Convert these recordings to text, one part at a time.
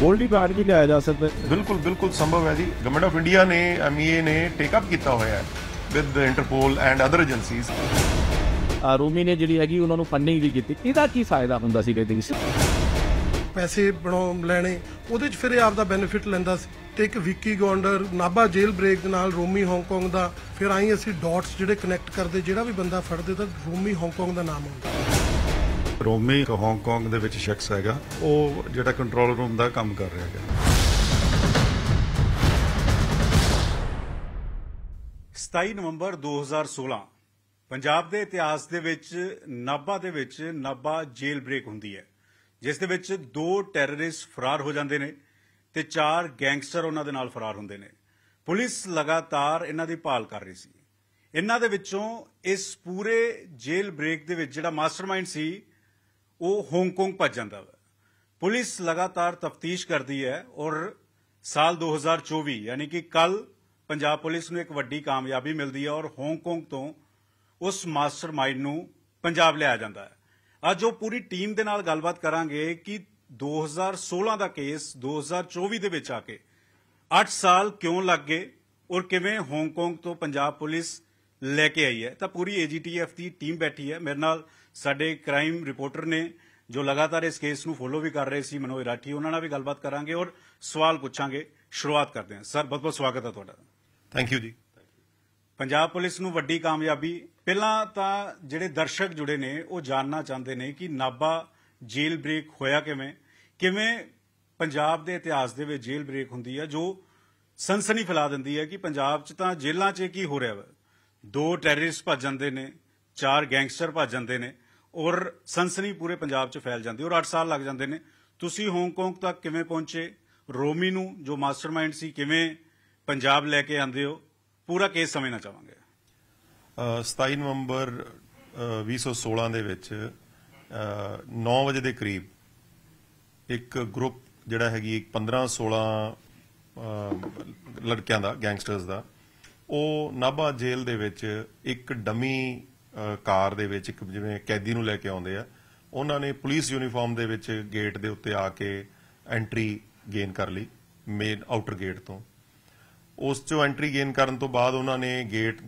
ਗੋਲਡੀ ਹੀ ਬਾਹਰ ਵੀ ਲਿਆ ਜਾ ਸਕਦਾ ਬਿਲਕੁਲ ਬਿਲਕੁਲ ਸੰਭਵ ਹੈ ਜੀ ਗਵਰਨਮੈਂਟ ਆਫ ਇੰਡੀਆ ਨੇ ਐਮਈਏ e ਨੇ ਟੇਕ ਅਪ ਕੀਤਾ ਹੋਇਆ ਹੈ with Interpol and other agencies ਆ ਰੂਮੀ ਨੇ ਜਿਹੜੀ ਹੈਗੀ ਉਹਨਾਂ ਨੂੰ ਫੰਡਿੰਗ ਵੀ ਕੀਤੀ ਇਹਦਾ ਕੀ ਫਾਇਦਾ ਹੁੰਦਾ ਸੀ ਕਹਿੰਦੇ ਸੀ ਪੈਸੇ ਬਣਾਉਣ ਲੈਣੇ ਉਹਦੇ 'ਚ ਫਿਰ ਇਹ ਆਪਦਾ ਬੈਨੀਫਿਟ ਲੈਂਦਾ ਸੀ ਤੇ ਇੱਕ ਵਿੱਕੀ ਗੌਂਡਰ ਨਾਬਾ ਜੇਲ ਬ੍ਰੇਕ ਦੇ ਨਾਲ ਰੂਮੀ ਹਾਂਗਕਾਂਗ ਦਾ ਫਿਰ ਆਈ ਅਸੀਂ ਡਾਟਸ ਜਿਹੜੇ ਕਨੈਕਟ ਕਰਦੇ ਜਿਹੜਾ ਵੀ ਬੰਦਾ ਫੜਦੇ ਤਾਂ ਰੂਮੀ ਹਾਂਗਕਾਂਗ ਦਾ ਨਾਮ ਆਉਂਦਾ ਰੋਮੀ ਹਾਂਗਕਾਂਗ ਦੇ ਵਿੱਚ ਸ਼ਖਸ ਹੈਗਾ ਉਹ ਜਿਹੜਾ ਕੰਟਰੋਲ ਰੂਮ ਦਾ ਕੰਮ ਕਰ ਰਿਹਾ ਹੈਗਾ 27 ਨਵੰਬਰ 2016 ਪੰਜਾਬ ਦੇ ਇਤਿਹਾਸ ਦੇ ਵਿੱਚ ਨਾਬਾ ਦੇ ਵਿੱਚ ਨਾਬਾ ਜੇਲ ਬ੍ਰੇਕ ਹੁੰਦੀ ਹੈ ਜਿਸ ਦੇ ਵਿੱਚ ਦੋ ਟੈਰਰਿਸਟ ਫਰਾਰ ਹੋ ਜਾਂਦੇ ਨੇ ਤੇ ਚਾਰ ਗੈਂਗਸਟਰ ਉਹਨਾਂ ਦੇ ਨਾਲ ਫਰਾਰ ਹੁੰਦੇ ਨੇ ਪੁਲਿਸ ਲਗਾਤਾਰ ਇਹਨਾਂ ਦੀ ਭਾਲ ਕਰ ਰਹੀ ਸੀ ਇਹਨਾਂ ਦੇ ਵਿੱਚੋਂ ਇਸ ਪੂਰੇ ਜੇਲ ਬ੍ਰੇਕ ਦੇ ਵਿੱਚ ਜਿਹੜਾ ਮਾਸਟਰਮਾਈਂਡ ਸੀ ਉਹ ਹਾਂਗਕਾਂਗ ਭੱਜ ਜਾਂਦਾ ਹੈ ਪੁਲਿਸ ਲਗਾਤਾਰ ਤਫਤੀਸ਼ ਕਰਦੀ ਹੈ ਔਰ ਸਾਲ 2024 ਯਾਨੀ ਕਿ ਕੱਲ ਪੰਜਾਬ ਪੁਲਿਸ ਨੂੰ ਇੱਕ ਵੱਡੀ ਕਾਮਯਾਬੀ ਮਿਲਦੀ ਹੈ ਔਰ ਹਾਂਗਕਾਂਗ ਤੋਂ ਉਸ ਮਾਸਟਰਮਾਈਂਡ ਨੂੰ ਪੰਜਾਬ ਲਿਆ ਜਾਂਦਾ ਹੈ ਅੱਜ ਉਹ ਪੂਰੀ ਟੀਮ ਦੇ ਨਾਲ ਗੱਲਬਾਤ ਕਰਾਂਗੇ ਕਿ 2016 ਦਾ ਕੇਸ 2024 ਦੇ ਵਿੱਚ ਆ ਕੇ 8 ਸਾਲ ਕਿਉਂ ਲੱਗ ਗਏ ਔਰ ਕਿਵੇਂ ਹਾਂਗਕਾਂਗ ਤੋਂ ਪੰਜਾਬ ਪੁਲਿਸ ਲੈ ਕੇ ਆਈ ਹੈ ਤਾਂ ਪੂਰੀ ਏਜੀਟੀਐਫ ਦੀ ਟੀਮ ਬੈਠੀ ਹੈ ਮੇਰੇ ਨਾਲ ਸਾਡੇ ਕ੍ਰਾਈਮ ਰਿਪੋਰਟਰ ਨੇ ਜੋ ਲਗਾਤਾਰ ਇਸ ਕੇਸ ਨੂੰ ਫੋਲੋ ਵੀ ਕਰ ਰਹੇ ਸੀ ਮਨੋਜ ਰਾਠੀ ਉਹਨਾਂ ਨਾਲ ਵੀ ਗੱਲਬਾਤ ਕਰਾਂਗੇ ਔਰ ਸਵਾਲ ਪੁੱਛਾਂਗੇ ਸ਼ੁਰੂਆਤ ਕਰਦੇ ਹਾਂ ਸਰ ਬਹੁਤ ਬਹੁਤ ਸਵਾਗਤ ਹੈ ਤੁਹਾਡਾ ਥੈਂਕ ਯੂ ਜੀ ਪੰਜਾਬ ਪੁਲਿਸ ਨੂੰ ਵੱਡੀ ਕਾਮਯਾਬੀ ਪਹਿਲਾਂ ਤਾਂ ਜਿਹੜੇ ਦਰਸ਼ਕ ਜੁੜੇ ਨੇ ਉਹ ਜਾਣਨਾ ਚਾਹੁੰਦੇ ਨੇ ਕਿ ਨਾਬਾ ਜੇਲ ਬ੍ਰੇਕ ਹੋਇਆ ਕਿਵੇਂ ਕਿਵੇਂ ਪੰਜਾਬ ਦੇ ਇਤਿਹਾਸ ਦੇ ਵਿੱਚ ਜੇਲ ਬ੍ਰੇਕ ਹੁੰਦੀ ਹੈ ਜੋ ਸਨਸਨੀ ਫੈਲਾ ਦਿੰਦੀ ਹੈ ਕਿ ਪੰਜਾਬ 'ਚ ਤਾਂ ਜੇਲ੍ਹਾਂ 'ਚ ਕੀ ਹੋ ਰਿਹਾ ਵਾ ਦੋ ਟੈਰਰਿਸਟ ਭੱਜ ਜਾਂਦੇ ਨੇ ਚਾਰ ਗੈਂਗਸਟਰ ਭੱਜ ਜਾਂਦੇ ਨੇ ਔਰ ਸਨਸਨੀ ਪੂਰੇ ਪੰਜਾਬ 'ਚ ਫੈਲ ਜਾਂਦੀ ਔਰ 8 ਸਾਲ ਲੱਗ ਜਾਂਦੇ ਨੇ ਤੁਸੀਂ ਹਾਂਗਕਾਂਗ ਤੱਕ ਕਿਵੇਂ ਪਹੁੰਚੇ ਰੋਮੀ ਨੂੰ ਜੋ ਮਾਸਟਰਮਾਈਂਡ ਸੀ ਕਿਵੇਂ ਪੰਜਾਬ ਲੈ ਕੇ ਆਂਦੇ ਹੋ ਪੂਰਾ ਕੇਸ ਸਮਝਣਾ ਚਾਹਾਂਗੇ 27 ਨਵੰਬਰ 2016 ਦੇ ਵਿੱਚ 9 ਵਜੇ ਦੇ ਕਰੀਬ ਇੱਕ ਗਰੁੱਪ ਜਿਹੜਾ ਹੈਗੀ 15 16 ਲੜਕਿਆਂ ਦਾ ਗੈਂਗਸਟਰਸ ਦਾ ਉਹ ਨਾਬਾ ਜੇਲ੍ਹ ਦੇ ਵਿੱਚ ਇੱਕ ਡਮੀ ਕਾਰ ਦੇ ਵਿੱਚ ਇੱਕ ਜਿਵੇਂ ਕੈਦੀ ਨੂੰ ਲੈ ਕੇ ਆਉਂਦੇ ਆ ਉਹਨਾਂ ਨੇ ਪੁਲਿਸ ਯੂਨੀਫਾਰਮ ਦੇ ਵਿੱਚ ਗੇਟ ਦੇ ਉੱਤੇ ਆ ਕੇ ਐਂਟਰੀ ਗੇਨ ਕਰ ਲਈ ਮੇਨ ਆਊਟਰ ਗੇਟ ਤੋਂ ਉਸ ਚੋਂ ਐਂਟਰੀ ਗੇਨ ਕਰਨ ਤੋਂ ਬਾਅਦ ਉਹਨਾਂ ਨੇ ਗੇਟ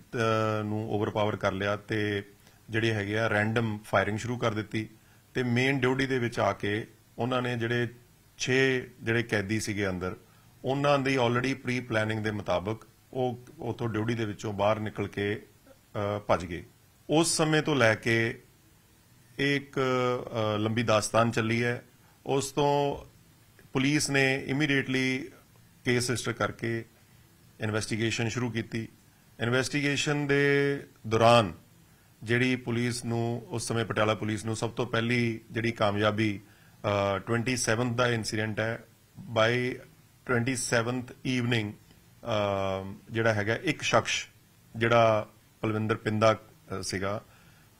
ਨੂੰ ਓਵਰਪਾਵਰ ਕਰ ਲਿਆ ਤੇ ਜਿਹੜੇ ਹੈਗੇ ਆ ਰੈਂਡਮ ਫਾਇਰਿੰਗ ਸ਼ੁਰੂ ਕਰ ਦਿੱਤੀ ਤੇ ਮੇਨ ਡਿਊਟੀ ਦੇ ਵਿੱਚ ਆ ਕੇ ਉਹਨਾਂ ਨੇ ਜਿਹੜੇ 6 ਜਿਹੜੇ ਕੈਦੀ ਸੀਗੇ ਅੰਦਰ ਉਹਨਾਂ ਦੀ ਆਲਰੇਡੀ ਪ੍ਰੀ ਪਲੈਨਿੰਗ ਦੇ ਮੁਤਾਬਕ ਉਹ ਉਥੋਂ ਡਿਊਟੀ ਦੇ ਵਿੱਚੋਂ ਬਾਹਰ ਨਿਕਲ ਕੇ ਭੱਜ ਗਏ ਉਸ ਸਮੇਂ ਤੋਂ ਲੈ ਕੇ ਇੱਕ ਲੰਬੀ ਦਾਸਤਾਨ ਚੱਲੀ ਹੈ ਉਸ ਤੋਂ ਪੁਲਿਸ ਨੇ ਇਮੀਡੀਏਟਲੀ ਕੇਸ ਰਜਿਸਟਰ ਕਰਕੇ ਇਨਵੈਸਟੀਗੇਸ਼ਨ ਸ਼ੁਰੂ ਕੀਤੀ ਇਨਵੈਸਟੀਗੇਸ਼ਨ ਦੇ ਦੌਰਾਨ ਜਿਹੜੀ ਪੁਲਿਸ ਨੂੰ ਉਸ ਸਮੇਂ ਪਟਿਆਲਾ ਪੁਲਿਸ ਨੂੰ ਸਭ ਤੋਂ ਪਹਿਲੀ ਜਿਹੜੀ ਕਾਮਯਾਬੀ 27th ਦਾ ਇਨਸੀਡੈਂਟ ਹੈ ਬਾਈ 27th ਈਵਨਿੰਗ ਜਿਹੜਾ ਹੈਗਾ ਇੱਕ ਸ਼ਖਸ ਜਿਹੜਾ ਪਲਵਿੰਦਰ ਪਿੰਦਾ ਸੀਗਾ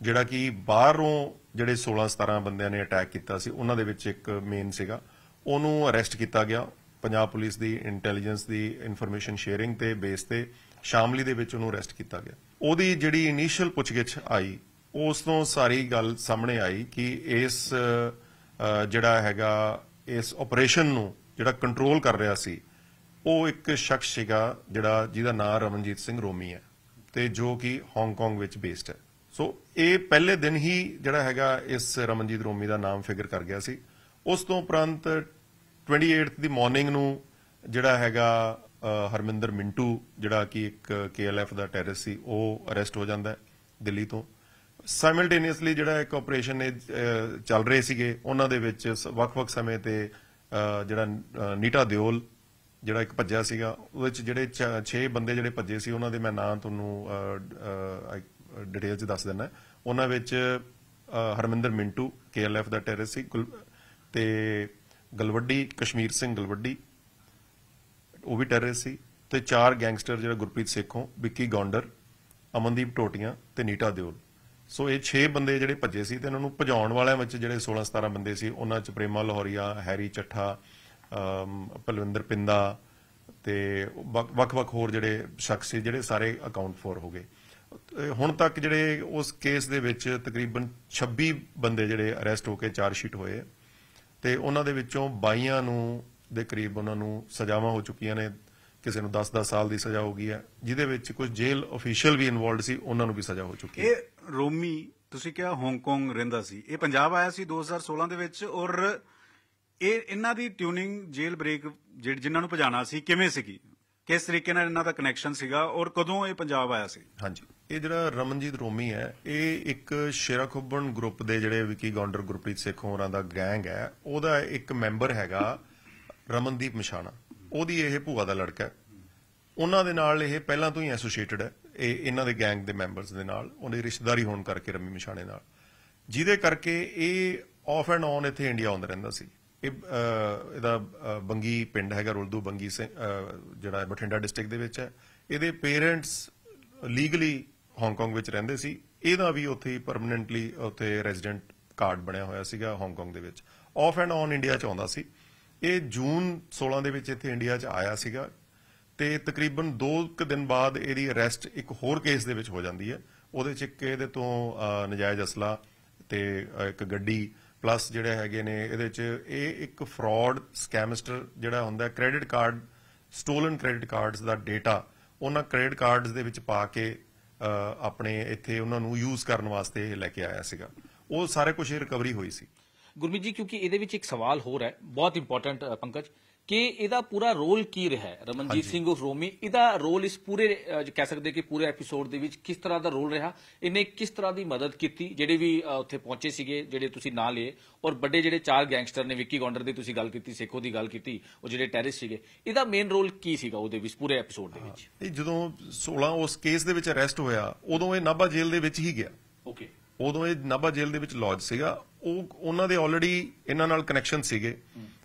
ਜਿਹੜਾ ਕਿ ਬਾਹਰੋਂ ਜਿਹੜੇ 16 17 ਬੰਦਿਆਂ ਨੇ ਅਟੈਕ ਕੀਤਾ ਸੀ ਉਹਨਾਂ ਦੇ ਵਿੱਚ ਇੱਕ ਮੇਨ ਸੀਗਾ ਉਹਨੂੰ ਅਰੈਸਟ ਕੀਤਾ ਗਿਆ ਪੰਜਾਬ ਪੁਲਿਸ ਦੀ ਇੰਟੈਲੀਜੈਂਸ ਦੀ ਇਨਫੋਰਮੇਸ਼ਨ ਸ਼ੇਅਰਿੰਗ ਤੇ ਬੇਸ ਤੇ ਸ਼ਾਮਲੀ ਦੇ ਵਿੱਚ ਉਹਨੂੰ ਅਰੈਸਟ ਕੀਤਾ ਗਿਆ ਉਹਦੀ ਜਿਹੜੀ ਇਨੀਸ਼ੀਅਲ ਪੁੱਛਗਿੱਛ ਆਈ ਉਸ ਤੋਂ ਸਾਰੀ ਗੱਲ ਸਾਹਮਣੇ ਆਈ ਕਿ ਇਸ ਜਿਹੜਾ ਹੈਗਾ ਇਸ ਆਪਰੇਸ਼ਨ ਨੂੰ ਜਿਹੜਾ ਕੰਟਰੋਲ ਕਰ ਰਿਹਾ ਸੀ ਉਹ ਇੱਕ ਸ਼ਖਸ ਸੀਗਾ ਜਿਹੜਾ ਜਿਹਦਾ ਨਾਮ ਰਮਨਜੀਤ ਸਿੰਘ ਰੋਮੀ ਹੈ ਤੇ ਜੋ ਕਿ ਹਾਂਗਕਾਂਗ ਵਿੱਚ ਬੇਸਡ ਹੈ ਸੋ ਇਹ ਪਹਿਲੇ ਦਿਨ ਹੀ ਜਿਹੜਾ ਹੈਗਾ ਇਸ ਰਮਨਜੀਤ ਰੋਮੀ ਦਾ ਨਾਮ ਫਿਗਰ ਕਰ ਗਿਆ ਸੀ ਉਸ ਤੋਂ ਉਪਰੰਤ 28th ਦੀ ਮਾਰਨਿੰਗ ਨੂੰ ਜਿਹੜਾ ਹੈਗਾ ਹਰਮਿੰਦਰ ਮਿੰਟੂ ਜਿਹੜਾ ਕਿ ਇੱਕ ਕੇਐਲਐਫ ਦਾ ਟੈਰਰ ਸੀ ਉਹ ਅਰੈਸਟ ਹੋ ਜਾਂਦਾ ਹੈ ਦਿੱਲੀ ਤੋਂ ਸਾਈਮਲਟੇਨੀਅਸਲੀ ਜਿਹੜਾ ਇੱਕ ਆਪਰੇਸ਼ਨ ਨੇ ਚੱਲ ਰਹੇ ਸੀਗੇ ਉਹਨਾਂ ਦੇ ਵਿੱਚ ਵੱਖ-ਵੱਖ ਸਮੇਂ ਤੇ ਜਿਹੜਾ ਨੀਟਾ ਦਿਓਲ ਜਿਹੜਾ ਇੱਕ ਭੱਜਿਆ ਸੀਗਾ ਉਹਦੇ ਵਿੱਚ ਜਿਹੜੇ 6 ਬੰਦੇ ਜਿਹੜੇ ਭੱਜੇ ਸੀ ਉਹਨਾਂ ਦੇ ਮੈਂ ਨਾਂ ਤੁਹਾਨੂੰ ਡਿਟੇਲ ਚ ਦੱਸ ਦਿੰਦਾ ਉਹਨਾਂ ਵਿੱਚ ਹਰਮਿੰਦਰ ਮਿੰਟੂ ਕੇਐਲਐਫ ਦਾ ਟੈਰਰਿਸਟ ਸੀ ਤੇ ਗਲਵੱਡੀ ਕਸ਼ਮੀਰ ਸਿੰਘ ਗਲਵੱਡੀ ਉਹ ਵੀ ਟੈਰਰਿਸਟ ਸੀ ਤੇ ਚਾਰ ਗੈਂਗਸਟਰ ਜਿਹੜਾ ਗੁਰਪ੍ਰੀਤ ਸੇਖੋਂ ਵਿੱਕੀ ਗੌਂਡਰ ਅਮਨਦੀਪ ਟੋਟੀਆਂ ਤੇ ਨੀਟਾ ਦਿਓਲ ਸੋ ਇਹ 6 ਬੰਦੇ ਜਿਹੜੇ ਭੱਜੇ ਸੀ ਤੇ ਇਹਨਾਂ ਨੂੰ ਭਜਾਉਣ ਵਾਲਿਆਂ ਵਿੱਚ ਜਿਹੜੇ 16 17 ਬੰਦੇ ਸੀ ਉਹਨਾਂ ਚ ਪ੍ਰੇਮਾ ਲਾਹੌਰੀਆ ਹੈਰੀ ਚੱਠਾ ਪਲਵਿੰਦਰ ਪਿੰਦਾ ਤੇ ਵੱਖ-ਵੱਖ ਹੋਰ ਜਿਹੜੇ ਸ਼ਖਸ ਸੀ ਜਿਹੜੇ ਸਾਰੇ ਅਕਾਊਂਟ ਫੋਰ ਹੋ ਗਏ ਹੁਣ ਤੱਕ ਜਿਹੜੇ ਉਸ ਕੇਸ ਦੇ ਵਿੱਚ ਤਕਰੀਬਨ 26 ਬੰਦੇ ਜਿਹੜੇ ਅਰੈਸਟ ਹੋ ਕੇ ਚਾਰ ਸ਼ੀਟ ਹੋਏ ਤੇ ਉਹਨਾਂ ਦੇ ਵਿੱਚੋਂ 22 ਨੂੰ ਦੇ ਕਰੀਬ ਉਹਨਾਂ ਨੂੰ ਸਜ਼ਾਵਾਂ ਹੋ ਚੁੱਕੀਆਂ ਨੇ ਕਿਸੇ ਨੂੰ 10-10 ਸਾਲ ਦੀ ਸਜ਼ਾ ਹੋ ਗਈ ਹੈ ਜਿਹਦੇ ਵਿੱਚ ਕੁਝ ਜੇਲ੍ਹ ਅਫੀਸ਼ੀਅਲ ਵੀ ਇਨਵੋਲਡ ਸੀ ਉਹਨਾਂ ਨੂੰ ਵੀ ਸਜ਼ਾ ਹੋ ਚੁੱਕੀ ਹੈ ਇਹ ਰੋਮੀ ਤੁਸੀਂ ਕਿਹਾ ਹਾਂਗਕਾਂਗ ਰਹਿੰਦਾ ਸੀ ਇਹ ਪੰਜਾਬ ਆਇਆ ਸੀ 2016 ਦੇ ਵਿੱਚ ਔਰ ਇਹ ਇਹਨਾਂ ਦੀ ਟਿਊਨਿੰਗ ਜੇਲ ਬ੍ਰੇਕ ਜਿਨ੍ਹਾਂ ਨੂੰ ਭਜਾਣਾ ਸੀ ਕਿਵੇਂ ਸੀਗੀ ਕਿਸ ਤਰੀਕੇ ਨਾਲ ਇਹਨਾਂ ਦਾ ਕਨੈਕਸ਼ਨ ਸੀਗਾ ਔਰ ਕਦੋਂ ਇਹ ਪੰਜਾਬ ਆਇਆ ਸੀ ਹਾਂਜੀ ਇਹ ਜਿਹੜਾ ਰਮਨਜੀਤ ਰੋਮੀ ਹੈ ਇਹ ਇੱਕ ਸ਼ੇਰਾ ਖੋਬਣ ਗਰੁੱਪ ਦੇ ਜਿਹੜੇ ਵਿਕੀ ਗੌਂਡਰ ਗੁਰਪ੍ਰੀਤ ਸਿੱਖ ਹੋਰਾਂ ਦਾ ਗੈਂਗ ਹੈ ਉਹਦਾ ਇੱਕ ਮੈਂਬਰ ਹੈਗਾ ਰਮਨਦੀਪ ਮਿਸ਼ਾਣਾ ਉਹਦੀ ਇਹ ਭੂਆ ਦਾ ਲੜਕਾ ਹੈ ਉਹਨਾਂ ਦੇ ਨਾਲ ਇਹ ਪਹਿਲਾਂ ਤੋਂ ਹੀ ਐਸੋਸੀਏਟਡ ਹੈ ਇਹ ਇਹਨਾਂ ਦੇ ਗੈਂਗ ਦੇ ਮੈਂਬਰਸ ਦੇ ਨਾਲ ਉਹਦੀ ਰਿਸ਼ਤੇਦਾਰੀ ਹੋਣ ਕਰਕੇ ਰਮੀ ਮਿਸ਼ਾਣੇ ਨਾਲ ਜਿਹਦੇ ਕਰਕੇ ਇਹ ਆਫ ਐਂਡ ਔਨ ਇੱਥੇ ਇੰਡੀਆ ਆਉਂਦਾ ਰਹਿੰਦਾ ਸੀ ਇਹ ਇਹਦਾ ਬੰਗੀ ਪਿੰਡ ਹੈਗਾ ਰੋਲਦੂ ਬੰਗੀ ਜਿਹੜਾ ਬਠਿੰਡਾ ਡਿਸਟ੍ਰਿਕਟ ਦੇ ਵਿੱਚ ਹੈ ਇਹਦੇ ਪੇਰੈਂਟਸ ਲੀਗਲੀ ਹਾਂਗਕਾਂਗ ਵਿੱਚ ਰਹਿੰਦੇ ਸੀ ਇਹਦਾ ਵੀ ਉੱਥੇ ਹੀ ਪਰਮਨੈਂਟਲੀ ਉੱਥੇ ਰੈਜ਼ੀਡੈਂਟ ਕਾਰਡ ਬਣਿਆ ਹੋਇਆ ਸੀਗਾ ਹਾਂਗਕਾਂਗ ਦੇ ਵਿੱਚ ਆਫ ਐਂਡ ਔਨ ਇੰਡੀਆ ਚ ਆਉਂਦਾ ਸੀ ਇਹ ਜੂਨ 16 ਦੇ ਵਿੱਚ ਇੱਥੇ ਇੰਡੀਆ ਚ ਆਇਆ ਸੀਗਾ ਤੇ ਤਕਰੀਬਨ 2 ਕੁ ਦਿਨ ਬਾਅਦ ਇਹਦੀ ਅਰੈਸਟ ਇੱਕ ਹੋਰ ਕੇਸ ਦੇ ਵਿੱਚ ਹੋ ਜਾਂਦੀ ਹੈ ਉਹਦੇ ਚ ਇੱਕ ਇਹਦੇ ਤੋਂ ਨਜਾਇਜ਼ ਅਸਲਾ ਤੇ ਇੱਕ ਗੱਡੀ ਪਲੱਸ ਜਿਹੜੇ ਹੈਗੇ ਨੇ ਇਹਦੇ 'ਚ ਇਹ ਇੱਕ ਫਰਾਡ ਸਕੈਮਸਟਰ ਜਿਹੜਾ ਹੁੰਦਾ credit card stolen credit cards ਦਾ ਡਾਟਾ ਉਹਨਾਂ ਕ੍ਰੈਡਿਟ ਕਾਰਡਸ ਦੇ ਵਿੱਚ ਪਾ ਕੇ ਆਪਣੇ ਇੱਥੇ ਉਹਨਾਂ ਨੂੰ ਯੂਜ਼ ਕਰਨ ਵਾਸਤੇ ਲੈ ਕੇ ਆਇਆ ਸੀਗਾ ਉਹ ਸਾਰੇ ਕੁਝ ਰਿਕਵਰੀ ਹੋਈ ਸੀ ਗੁਰਮੀਤ ਜੀ ਕਿਉਂਕਿ ਇਹਦੇ ਵਿੱਚ ਇੱਕ ਸਵਾਲ ਹੋਰ ਹੈ ਬਹੁਤ ਇੰਪੋਰਟੈਂਟ ਪੰਕਜ ਕਿ ਇਹਦਾ ਪੂਰਾ ਰੋਲ ਕੀ ਰਿਹਾ ਰਮਨਜੀਤ ਸਿੰਘ ਉਸ ਰੋਮੀ ਇਹਦਾ ਰੋਲ ਇਸ ਪੂਰੇ ਕਹਿ ਸਕਦੇ ਕਿ ਪੂਰੇ ਐਪੀਸੋਡ ਦੇ ਵਿੱਚ ਕਿਸ ਤਰ੍ਹਾਂ ਦਾ ਰੋਲ ਰਿਹਾ ਇਹਨੇ ਕਿਸ ਤਰ੍ਹਾਂ ਦੀ ਮਦਦ ਕੀਤੀ ਜਿਹੜੇ ਵੀ ਉੱਥੇ ਪਹੁੰਚੇ ਸੀਗੇ ਜਿਹੜੇ ਤੁਸੀਂ ਨਾਂ ਲਏ ਔਰ ਵੱਡੇ ਜਿਹੜੇ ਚਾਰ ਗੈਂਗਸਟਰ ਨੇ ਵਿੱਕੀ ਗੌਂਡਰ ਦੀ ਤੁਸੀਂ ਗੱਲ ਕੀਤੀ ਸੇਖੋ ਦੀ ਗੱਲ ਕੀਤੀ ਉਹ ਜਿਹੜੇ ਟੈਰਿਸ ਸੀਗੇ ਇਹਦਾ ਮੇਨ ਰੋਲ ਕੀ ਸੀਗਾ ਉਹਦੇ ਵਿੱਚ ਪੂਰੇ ਐਪੀਸੋਡ ਦੇ ਵਿੱਚ ਇਹ ਜਦੋਂ 16 ਉਸ ਕੇਸ ਦੇ ਵਿੱਚ ਅਰੈਸਟ ਹੋਇਆ ਉਦੋਂ ਇਹ ਨਾਬਾ ਜੇਲ੍ਹ ਦੇ ਵਿੱਚ ਹੀ ਗਿਆ ਓਕੇ ਉਦੋਂ ਇਹ ਨਾਬਾ ਜੇਲ੍ਹ ਦੇ ਵਿੱਚ ਲੌਜ ਸੀਗਾ ਉਹ ਉਹਨਾਂ ਦੇ ਆਲਰੇਡੀ ਇਹਨਾਂ ਨਾਲ ਕਨੈਕਸ਼ਨ ਸੀਗੇ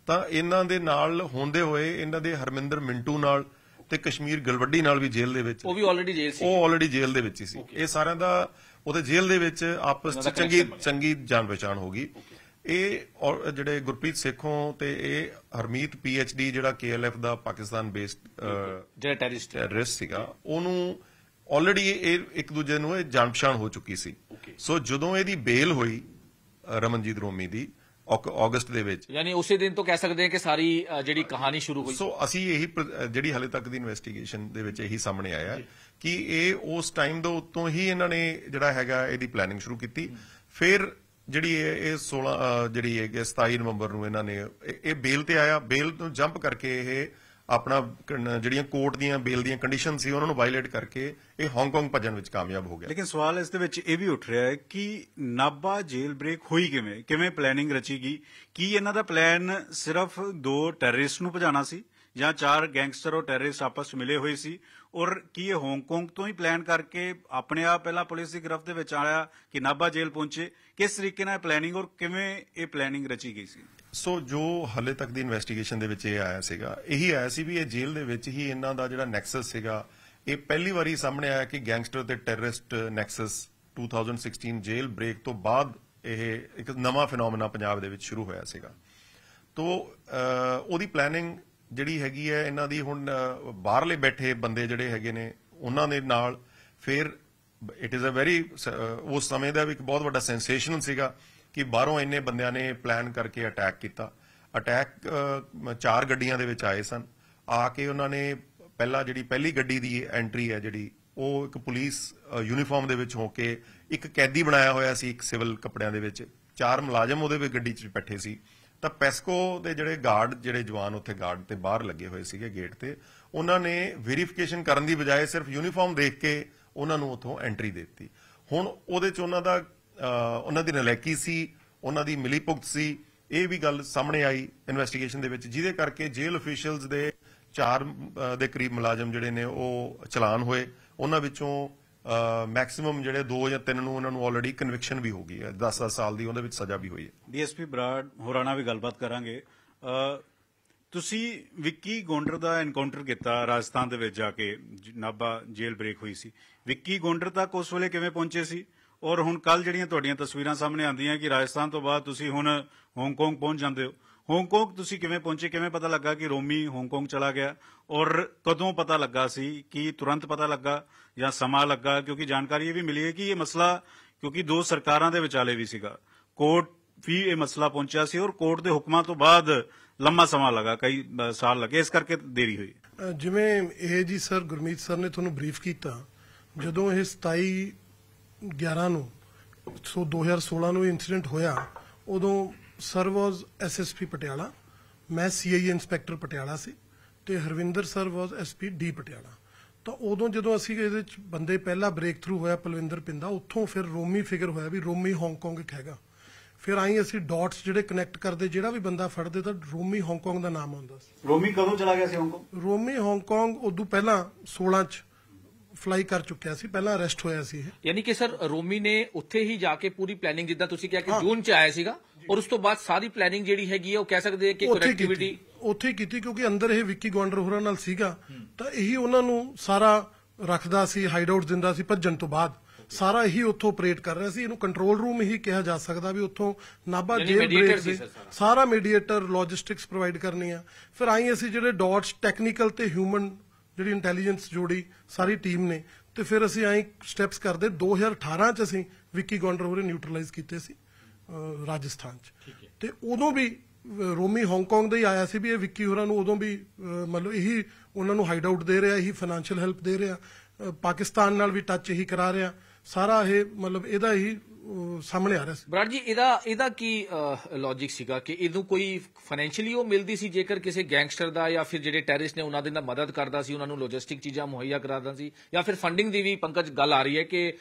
ਤਾਂ ਇਹਨਾਂ ਦੇ ਨਾਲ ਹੁੰਦੇ ਹੋਏ ਇਹਨਾਂ ਦੇ ਹਰਮਿੰਦਰ ਮਿੰਟੂ ਨਾਲ ਤੇ ਕਸ਼ਮੀਰ ਗਲਵੱਡੀ ਨਾਲ ਵੀ ਜੇਲ੍ਹ ਦੇ ਵਿੱਚ ਉਹ ਵੀ ਆਲਰੇਡੀ ਜੇਲ੍ਹ ਸੀ ਉਹ ਆਲਰੇਡੀ ਜੇਲ੍ਹ ਦੇ ਵਿੱਚ ਹੀ ਸੀ ਇਹ ਸਾਰਿਆਂ ਦਾ ਉਹਦੇ ਜੇਲ੍ਹ ਦੇ ਵਿੱਚ ਆਪਸ ਵਿੱਚ ਚੰਗੀ ਚੰਗੀ ਜਾਣ ਪਛਾਣ ਹੋ ਗਈ ਇਹ ਜਿਹੜੇ ਗੁਰਪ੍ਰੀਤ ਸੇਖੋਂ ਤੇ ਇਹ ਹਰਮੀਤ ਪੀਐਚਡੀ ਜਿਹੜਾ ਕੇਐਲਐਫ ਦਾ ਪਾਕਿਸਤਾਨ ਬੇਸਡ ਜਿਹੜਾ ਟੈਰਰਿਸਟ ਟੈਰਰਿਸਟ ਸੀਗਾ ਉਹਨੂੰ ਆਲਰੇਡੀ ਇਹ ਇੱਕ ਦੂਜੇ ਨੂੰ ਇਹ ਜਾਣ ਪਛਾਣ ਹੋ ਚੁੱਕੀ ਸੀ ਸੋ ਜਦੋਂ ਇਹਦੀ ਬੇਲ ਹੋਈ ਰਮਨਜੀਤ ਰੋਮੀ ਦੀ ਅਗਸਤ ਦੇ ਵਿੱਚ ਯਾਨੀ ਉਸੇ ਦਿਨ ਤੋਂ ਕਹਿ ਸਕਦੇ ਹਾਂ ਕਿ ਸਾਰੀ ਜਿਹੜੀ ਕਹਾਣੀ ਸ਼ੁਰੂ ਹੋਈ ਸੋ ਅਸੀਂ ਇਹੀ ਜਿਹੜੀ ਹਾਲੇ ਤੱਕ ਦੀ ਇਨਵੈਸਟੀਗੇਸ਼ਨ ਦੇ ਵਿੱਚ ਇਹੀ ਸਾਹਮਣੇ ਆਇਆ ਕਿ ਇਹ ਉਸ ਟਾਈਮ ਦੇ ਉਤੋਂ ਹੀ ਇਹਨਾਂ ਨੇ ਜਿਹੜਾ ਹੈਗਾ ਇਹਦੀ ਪਲੈਨਿੰਗ ਸ਼ੁਰੂ ਕੀਤੀ ਫਿਰ ਜਿਹੜੀ ਇਹ 16 ਜਿਹੜੀ ਹੈ 27 ਨਵੰਬਰ ਨੂੰ ਇਹਨਾਂ ਨੇ ਇਹ ਬੇਲ ਤੇ ਆਇਆ ਬੇਲ ਤੋਂ ਜੰਪ ਕਰਕੇ ਇਹ ਆਪਣਾ ਜਿਹੜੀਆਂ ਕੋਰਟ ਦੀਆਂ ਬੇਲ ਦੀਆਂ ਕੰਡੀਸ਼ਨ ਸੀ ਉਹਨਾਂ ਨੂੰ ਵਾਇਲੇਟ ਕਰਕੇ ਇਹ ਹਾਂਗਕਾਂਗ ਭੱਜਣ ਵਿੱਚ ਕਾਮਯਾਬ ਹੋ ਗਿਆ ਲੇਕਿਨ ਸਵਾਲ ਇਸ ਦੇ ਵਿੱਚ ਇਹ ਵੀ ਉੱਠ ਰਿਹਾ ਹੈ ਕਿ ਨਾਬਾ ਜੇਲ ਬ੍ਰੇਕ ਹੋਈ ਕਿਵੇਂ ਕਿਵੇਂ ਪਲੈਨਿੰਗ ਰਚੀ ਗਈ ਕੀ ਇਹਨਾਂ ਦਾ ਪਲਾਨ ਸਿਰਫ ਦੋ ਟੈਰਰਿਸਟ ਨੂੰ ਭਜਾਣਾ ਸੀ ਜਾਂ ਚਾਰ ਗੈਂਗਸਟਰ ਔਰ ਟੈਰਰਿਸਟ ਆਪਸ ਮਿਲੇ ਹੋਏ ਸੀ ਔਰ ਕੀ ਇਹ ਹਾਂਗਕਾਂਗ ਤੋਂ ਹੀ ਪਲਾਨ ਕਰਕੇ ਆਪਣੇ ਆਪ ਪਹਿਲਾਂ ਪੁਲਿਸ ਦੀ ਗ੍ਰਿਫਤ ਦੇ ਵਿੱਚ ਆਇਆ ਕਿ ਨਾਬਾ ਜੇਲ ਪਹੁੰਚੇ ਕਿਸ ਤਰੀਕੇ ਨਾਲ ਪਲੈਨਿੰਗ ਔਰ ਕਿਵੇਂ ਇਹ ਪਲੈਨਿੰਗ ਰਚੀ ਗਈ ਸੀ ਸੋ ਜੋ ਹਲੇ ਤੱਕ ਦੀ ਇਨਵੈਸਟੀਗੇਸ਼ਨ ਦੇ ਵਿੱਚ ਇਹ ਆਇਆ ਸੀਗਾ ਇਹੀ ਆਇਆ ਸੀ ਵੀ ਇਹ ਜੇਲ੍ਹ ਦੇ ਵਿੱਚ ਹੀ ਇਹਨਾਂ ਦਾ ਜਿਹੜਾ ਨੈਕਸਸ ਸੀਗਾ ਇਹ ਪਹਿਲੀ ਵਾਰੀ ਸਾਹਮਣੇ ਆਇਆ ਕਿ ਗੈਂਗਸਟਰ ਤੇ ਟੈਰਰਿਸਟ ਨੈਕਸਸ 2016 ਜੇਲ੍ਹ ਬ੍ਰੇਕ ਤੋਂ ਬਾਅਦ ਇਹ ਇੱਕ ਨਵਾਂ ਫੀਨੋਮਨਾ ਪੰਜਾਬ ਦੇ ਵਿੱਚ ਸ਼ੁਰੂ ਹੋਇਆ ਸੀਗਾ ਤੋਂ ਉਹਦੀ ਪਲੈਨਿੰਗ ਜਿਹੜੀ ਹੈਗੀ ਹੈ ਇਹਨਾਂ ਦੀ ਹੁਣ ਬਾਹਰਲੇ ਬੈਠੇ ਬੰਦੇ ਜਿਹੜੇ ਹੈਗੇ ਨੇ ਉਹਨਾਂ ਦੇ ਨਾਲ ਫਿਰ ਇਟ ਇਜ਼ ਅ ਵੈਰੀ ਉਸ ਸਮੇਂ ਦਾ ਵੀ ਇੱਕ ਬਹੁਤ ਵੱਡਾ ਸੈਂਸੇਸ਼ਨ ਸੀਗਾ ਕਿ ਬਾਹਰੋਂ ਇੰਨੇ ਬੰਦਿਆਂ ਨੇ ਪਲਾਨ ਕਰਕੇ ਅਟੈਕ ਕੀਤਾ ਅਟੈਕ ਚਾਰ ਗੱਡੀਆਂ ਦੇ ਵਿੱਚ ਆਏ ਸਨ ਆ ਕੇ ਉਹਨਾਂ ਨੇ ਪਹਿਲਾ ਜਿਹੜੀ ਪਹਿਲੀ ਗੱਡੀ ਦੀ ਐਂਟਰੀ ਹੈ ਜਿਹੜੀ ਉਹ ਇੱਕ ਪੁਲਿਸ ਯੂਨੀਫਾਰਮ ਦੇ ਵਿੱਚ ਹੋ ਕੇ ਇੱਕ ਕੈਦੀ ਬਣਾਇਆ ਹੋਇਆ ਸੀ ਇੱਕ ਸਿਵਲ ਕੱਪੜਿਆਂ ਦੇ ਵਿੱਚ ਚਾਰ ਮੁਲਾਜ਼ਮ ਉਹਦੇ ਵਿੱਚ ਗੱਡੀ 'ਚ ਬੈਠੇ ਸੀ ਤਾਂ ਪੈਸਕੋ ਦੇ ਜਿਹੜੇ ਗਾਰਡ ਜਿਹੜੇ ਜਵਾਨ ਉੱਥੇ ਗਾਰਡ ਤੇ ਬਾਹਰ ਲੱਗੇ ਹੋਏ ਸੀਗੇ ਗੇਟ ਤੇ ਉਹਨਾਂ ਨੇ ਵੈਰੀਫਿਕੇਸ਼ਨ ਕਰਨ ਦੀ ਬਜਾਏ ਸਿਰਫ ਯੂਨੀਫਾਰਮ ਦੇਖ ਕੇ ਉਹਨਾਂ ਨੂੰ ਉੱਥੋਂ ਐਂਟਰੀ ਦਿੱਤੀ ਹੁਣ ਉਹਦੇ ਚ ਉਹਨਾਂ ਦਾ ਉਹਨਾਂ ਦੀ ਨਲੈਕੀ ਸੀ ਉਹਨਾਂ ਦੀ ਮਿਲੀਭੁਗਤ ਸੀ ਇਹ ਵੀ ਗੱਲ ਸਾਹਮਣੇ ਆਈ ਇਨਵੈਸਟੀਗੇਸ਼ਨ ਦੇ ਵਿੱਚ ਜਿਹਦੇ ਕਰਕੇ ਜੇਲ੍ਹ ਅਫੀਸ਼ੀਅਲਸ ਦੇ ਚਾਰ ਦੇ ਕਰੀਬ ਮੁਲਾਜ਼ਮ ਜਿਹੜੇ ਨੇ ਉਹ ਚਲਾਨ ਹੋਏ ਉਹਨਾਂ ਵਿੱਚੋਂ ਮੈਕਸਿਮਮ ਜਿਹੜੇ 2 ਜਾਂ 3 ਨੂੰ ਉਹਨਾਂ ਨੂੰ ਆਲਰੇਡੀ ਕਨਵਿਕਸ਼ਨ ਵੀ ਹੋ ਗਈ ਹੈ 10-10 ਸਾਲ ਦੀ ਉਹਦੇ ਵਿੱਚ ਸਜ਼ਾ ਵੀ ਹੋਈ ਹੈ ਡੀਐਸਪੀ ਬਰਾੜ ਹੋਰਾਣਾ ਵੀ ਗੱਲਬਾਤ ਕਰਾਂਗੇ ਤੁਸੀਂ ਵਿੱਕੀ ਗੋਂਡਰ ਦਾ ਐਨਕਾਊਂਟਰ ਕੀਤਾ ਰਾਜਸਥਾਨ ਦੇ ਵਿੱਚ ਜਾ ਕੇ ਨਾਬਾ ਜੇਲ੍ਹ ਬ੍ਰੇਕ ਹੋਈ ਸੀ ਵਿੱਕੀ ਗੋਂਡਰ ਤੱਕ ਉਸ ਵੇਲੇ ਕਿਵੇਂ ਪਹੁੰਚੇ ਸੀ ਔਰ ਹੁਣ ਕੱਲ ਜਿਹੜੀਆਂ ਤੁਹਾਡੀਆਂ ਤਸਵੀਰਾਂ ਸਾਹਮਣੇ ਆਉਂਦੀਆਂ ਕਿ ਰਾਜਸਥਾਨ ਤੋਂ ਬਾਅਦ ਤੁਸੀਂ ਹੁਣ ਹਾਂਗਕਾਂਗ ਪਹੁੰਚ ਜਾਂਦੇ ਹੋ ਹਾਂਗਕਾਂਗ ਤੁਸੀਂ ਕਿਵੇਂ ਪਹੁੰਚੇ ਕਿਵੇਂ ਪਤਾ ਲੱਗਾ ਕਿ ਰੋਮੀ ਹਾਂਗਕਾਂਗ ਚਲਾ ਗਿਆ ਔਰ ਕਦੋਂ ਪਤਾ ਲੱਗਾ ਸੀ ਕਿ ਤੁਰੰਤ ਪਤਾ ਲੱਗਾ ਜਾਂ ਸਮਾਂ ਲੱਗਾ ਕਿਉਂਕਿ ਜਾਣਕਾਰੀ ਇਹ ਵੀ ਮਿਲੀ ਹੈ ਕਿ ਇਹ ਮਸਲਾ ਕਿਉਂਕਿ ਦੋ ਸਰਕਾਰਾਂ ਦੇ ਵਿਚਾਲੇ ਵੀ ਸੀਗਾ ਕੋਰਟ ਵੀ ਇਹ ਮਸਲਾ ਪਹੁੰਚਿਆ ਸੀ ਔਰ ਕੋਰਟ ਦੇ ਹੁਕਮਾਂ ਤੋਂ ਬਾਅਦ ਲੰਮਾ ਸਮਾਂ ਲੱਗਾ ਕਈ ਸਾਲ ਲੱਗੇ ਇਸ ਕਰਕੇ ਦੇਰੀ ਹੋਈ ਜਿਵੇਂ ਇਹ ਜੀ ਸਰ ਗੁਰਮੀਤ ਸਰ ਨੇ ਤੁਹਾਨੂੰ ਬਰੀਫ ਕੀਤਾ ਜਦੋਂ ਇਹ 27 2011 ਨੂੰ ਸੋ 2016 ਨੂੰ ਇਨਸੀਡੈਂਟ ਹੋਇਆ ਉਦੋਂ ਸਰ ਵਾਸ ਐਸਐਸਪੀ ਪਟਿਆਲਾ ਮੈਂ ਸੀਆਈ ਇਨਸਪੈਕਟਰ ਪਟਿਆਲਾ ਸੀ ਤੇ Harvinder sir was SP D Patiala ਤਾਂ ਉਦੋਂ ਜਦੋਂ ਅਸੀਂ ਇਹਦੇ ਵਿੱਚ ਬੰਦੇ ਪਹਿਲਾ ਬ੍ਰੇਕ ਥਰੂ ਹੋਇਆ ਪਲਵਿੰਦਰ ਪਿੰਦਾ ਉੱਥੋਂ ਫਿਰ ਰੋਮੀ ਫਿਗਰ ਹੋਇਆ ਵੀ ਰੋਮੀ ਹਾਂਗਕਾਂਗ ਇੱਕ ਹੈਗਾ ਫਿਰ ਆਈ ਅਸੀਂ ਡਾਟਸ ਜਿਹੜੇ ਕਨੈਕਟ ਕਰਦੇ ਜਿਹੜਾ ਵੀ ਬੰਦਾ ਫੜਦੇ ਤਾਂ ਰੋਮੀ ਹਾਂਗਕਾਂਗ ਦਾ ਨਾਮ ਆਉਂਦਾ ਸੀ ਰੋਮੀ ਕਦੋਂ ਚਲਾ ਗਿਆ ਸੀ ਹਾਂਗਕਾਂਗ ਰੋਮੀ ਹਾਂਗਕਾਂਗ ਉਦੋਂ ਪਹਿਲਾਂ 16 ਚ ਫਲਾਈ ਕਰ ਚੁੱਕਿਆ ਸੀ ਪਹਿਲਾਂ ਅਰੈਸਟ ਹੋਇਆ ਸੀ ਇਹ ਯਾਨੀ ਕਿ ਸਰ ਰੋਮੀ ਨੇ ਉੱਥੇ ਹੀ ਜਾ ਕੇ ਪੂਰੀ ਪਲੈਨਿੰਗ ਜਿੱਦਾਂ ਤੁਸੀਂ ਕਿਹਾ ਕਿ ਜੂਨ ਚ ਆਇਆ ਸੀਗਾ ਔਰ ਉਸ ਤੋਂ ਬਾਅਦ ਸਾਰੀ ਪਲੈਨਿੰਗ ਜਿਹੜੀ ਹੈਗੀ ਹੈ ਉਹ ਕਹਿ ਸਕਦੇ ਕਿ ਕਨੈਕਟੀਵਿਟੀ ਉੱਥੇ ਕੀਤੀ ਕਿਉਂਕਿ ਅੰਦਰ ਇਹ ਵਿੱਕੀ ਗਵਾਂਡਰ ਹੋਰਾਂ ਨਾਲ ਸੀਗਾ ਤਾਂ ਇਹੀ ਉਹਨਾਂ ਨੂੰ ਸਾਰਾ ਰੱਖਦਾ ਸੀ ਹਾਈਡ ਆਊਟ ਦਿੰਦਾ ਸੀ ਭੱਜਣ ਤੋਂ ਬਾਅਦ ਸਾਰਾ ਇਹੀ ਉੱਥੋਂ ਆਪਰੇਟ ਕਰ ਰਿਹਾ ਸੀ ਇਹਨੂੰ ਕੰਟਰੋਲ ਰੂਮ ਹੀ ਕਿਹਾ ਜਾ ਸਕਦਾ ਵੀ ਉੱਥੋਂ ਨਾਭਾ ਜੇਲ ਬ੍ਰੇਕ ਸੀ ਸਾਰਾ ਮੀਡੀਏਟਰ ਲੌਜਿਸਟਿਕਸ ਪ੍ਰੋਵਾਈਡ ਕਰਨੀ ਆ ਫਿਰ ਆਈ ਅਸੀਂ ਜਿਹੜੇ ਡਾਟਸ ਟੈਕਨੀਕਲ ਤੇ ਹਿਊਮਨ ਜਿਹੜੀ ਇੰਟੈਲੀਜੈਂਸ ਜੋੜੀ ਸਾਰੀ ਟੀਮ ਨੇ ਤੇ ਫਿਰ ਅਸੀਂ ਐਂ ਸਟੈਪਸ ਕਰਦੇ 2018 ਚ ਅਸੀਂ ਵਿੱਕੀ ਗੌਂਡਰ ਹੋਰੇ ਨਿਊਟਰਲਾਈਜ਼ ਕੀਤੇ ਸੀ ਰਾਜਸਥਾਨ ਚ ਤੇ ਉਦੋਂ ਵੀ ਰੋਮੀ ਹਾਂਗਕਾਂਗ ਦਾ ਹੀ ਆਇਆ ਸੀ ਵੀ ਇਹ ਵਿੱਕੀ ਹੋਰਾਂ ਨੂੰ ਉਦੋਂ ਵੀ ਮਤਲਬ ਇਹੀ ਉਹਨਾਂ ਨੂੰ ਹਾਈਡ ਆਊਟ ਦੇ ਰਿਹਾ ਇਹੀ ਫਾਈਨੈਂਸ਼ੀਅਲ ਹੈਲਪ ਦੇ ਰਿਹਾ ਪਾਕਿਸਤਾਨ ਨਾਲ ਵੀ ਟੱਚ ਇਹੀ ਕਰਾ ਰਿਹਾ ਸਾਰਾ ਇਹ ਮਤਲਬ ਇਹਦਾ ਹੀ ਸਾਹਮਣੇ ਆ ਰਿਹਾ ਸੀ ਬਰਾੜ ਜੀ ਇਹਦਾ ਇਹਦਾ ਕੀ ਲੌਜੀਕ ਸੀਗਾ ਕਿ ਇਹਨੂੰ ਕੋਈ ਫਾਈਨੈਂਸ਼ੀਅਲੀ ਉਹ ਮਿਲਦੀ ਸੀ ਜੇਕਰ ਕਿਸੇ ਗੈਂਗਸਟਰ ਦਾ ਜਾਂ ਫਿਰ ਜਿਹੜੇ ਟੈਰਰਿਸਟ ਨੇ ਉਹਨਾਂ ਦੇ ਨਾਲ ਮਦਦ ਕਰਦਾ ਸੀ ਉਹਨਾਂ ਨੂੰ ਲੌਜਿਸਟਿਕ ਚੀਜ਼ਾਂ ਮੁਹੱਈਆ ਕਰਾਦਾ ਸੀ ਜਾਂ ਫਿਰ ਫੰਡਿੰਗ ਦੀ ਵੀ ਪੰਕਜ ਗੱਲ ਆ ਰਹੀ ਹੈ ਕਿ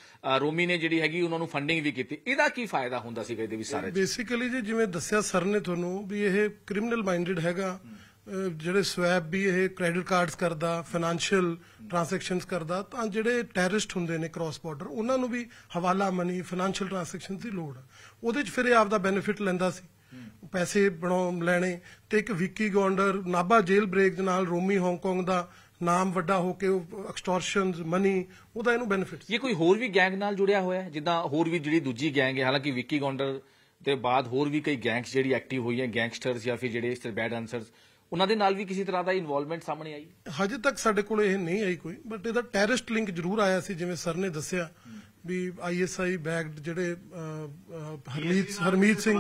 ਰੋਮੀ ਨੇ ਜਿਹੜੀ ਹੈਗੀ ਉਹਨਾਂ ਨੂੰ ਫੰਡਿੰਗ ਵੀ ਕੀਤੀ ਇਹਦਾ ਕੀ ਫਾਇਦਾ ਹੁੰਦਾ ਸੀ ਇਹਦੇ ਵੀ ਸਾਰੇ ਬੇਸਿਕਲੀ ਜਿਵੇਂ ਦੱਸਿਆ ਸਰ ਨੇ ਤੁਹਾਨੂੰ ਵੀ ਇਹ ਕ੍ਰਿਮੀਨਲ ਮਾਈਂਡਡ ਹੈਗਾ ਜਿਹੜੇ ਸਵੈਪ ਵੀ ਇਹ ਕ੍ਰੈਡਿਟ ਕਾਰਡਸ ਕਰਦਾ ਫਾਈਨੈਂਸ਼ੀਅਲ ਟ੍ਰਾਂਜੈਕਸ਼ਨਸ ਕਰਦਾ ਤਾਂ ਜਿਹੜੇ ਟੈਰਰਿਸਟ ਹੁੰਦੇ ਨੇ ਕ੍ਰਾਸ ਬਾਰਡਰ ਉਹਨਾਂ ਨੂੰ ਵੀ ਹਵਾਲਾ ਮਨੀ ਫਾਈਨੈਂਸ਼ੀਅਲ ਟ੍ਰਾਂਜੈਕਸ਼ਨਸ ਦੀ ਲੋੜ ਉਹਦੇ 'ਚ ਫਿਰ ਇਹ ਆਪਦਾ ਬੈਨੀਫਿਟ ਲੈਂਦਾ ਸੀ ਪੈਸੇ ਬਣਾਉਣ ਲੈਣੇ ਤੇ ਇੱਕ ਵਿੱਕੀ ਗੌਂਡਰ ਨਾਬਾ ਜੇਲ ਬ੍ਰੇਕ ਦੇ ਨਾਲ ਰੋਮੀ ਹਾਂਗਕਾਂਗ ਦਾ ਨਾਮ ਵੱਡਾ ਹੋ ਕੇ ਐਕਸਟੋਰਸ਼ਨਸ ਮਨੀ ਉਹਦਾ ਇਹਨੂੰ ਬੈਨੀਫਿਟ ਇਹ ਕੋਈ ਹੋਰ ਵੀ ਗੈਂਗ ਨਾਲ ਜੁੜਿਆ ਹੋਇਆ ਜਿੱਦਾਂ ਹੋਰ ਵੀ ਜਿਹੜੀ ਦੂਜੀ ਗੈਂਗ ਹੈ ਹਾਲਾਂਕਿ ਵਿੱਕੀ ਗੌਂਡਰ ਤੇ ਬਾਅਦ ਹੋਰ ਵੀ ਕਈ ਗੈਂਗਸ ਜਿਹੜੀ ਐਕਟਿਵ ਹੋਈਆਂ ਗੈਂਗਸਟਰਸ ਜਾਂ ਫਿਰ ਜਿਹੜੇ ਇਸ ਤਰ੍ਹਾਂ ਬੈਡ ਆਨਸਰਸ ਉਹਨਾਂ ਦੇ ਨਾਲ ਵੀ ਕਿਸੇ ਤਰ੍ਹਾਂ ਦਾ ਇਨਵੋਲਵਮੈਂਟ ਸਾਹਮਣੇ ਆਈ ਹਜੇ ਤੱਕ ਸਾਡੇ ਕੋਲ ਇਹ ਨਹੀਂ ਆਈ ਕੋਈ ਬਟ ਇਹਦਾ ਟੈਰਰਿਸਟ ਲਿੰਕ ਜ਼ਰੂਰ ਆਇਆ ਸੀ ਜਿਵੇਂ ਸਰ ਨੇ ਦੱਸਿਆ ਵੀ ਆਈਐਸਆਈ ਬੈਗਡ ਜਿਹੜੇ ਹਰਮੀਤ ਹਰਮੀਤ ਸਿੰਘ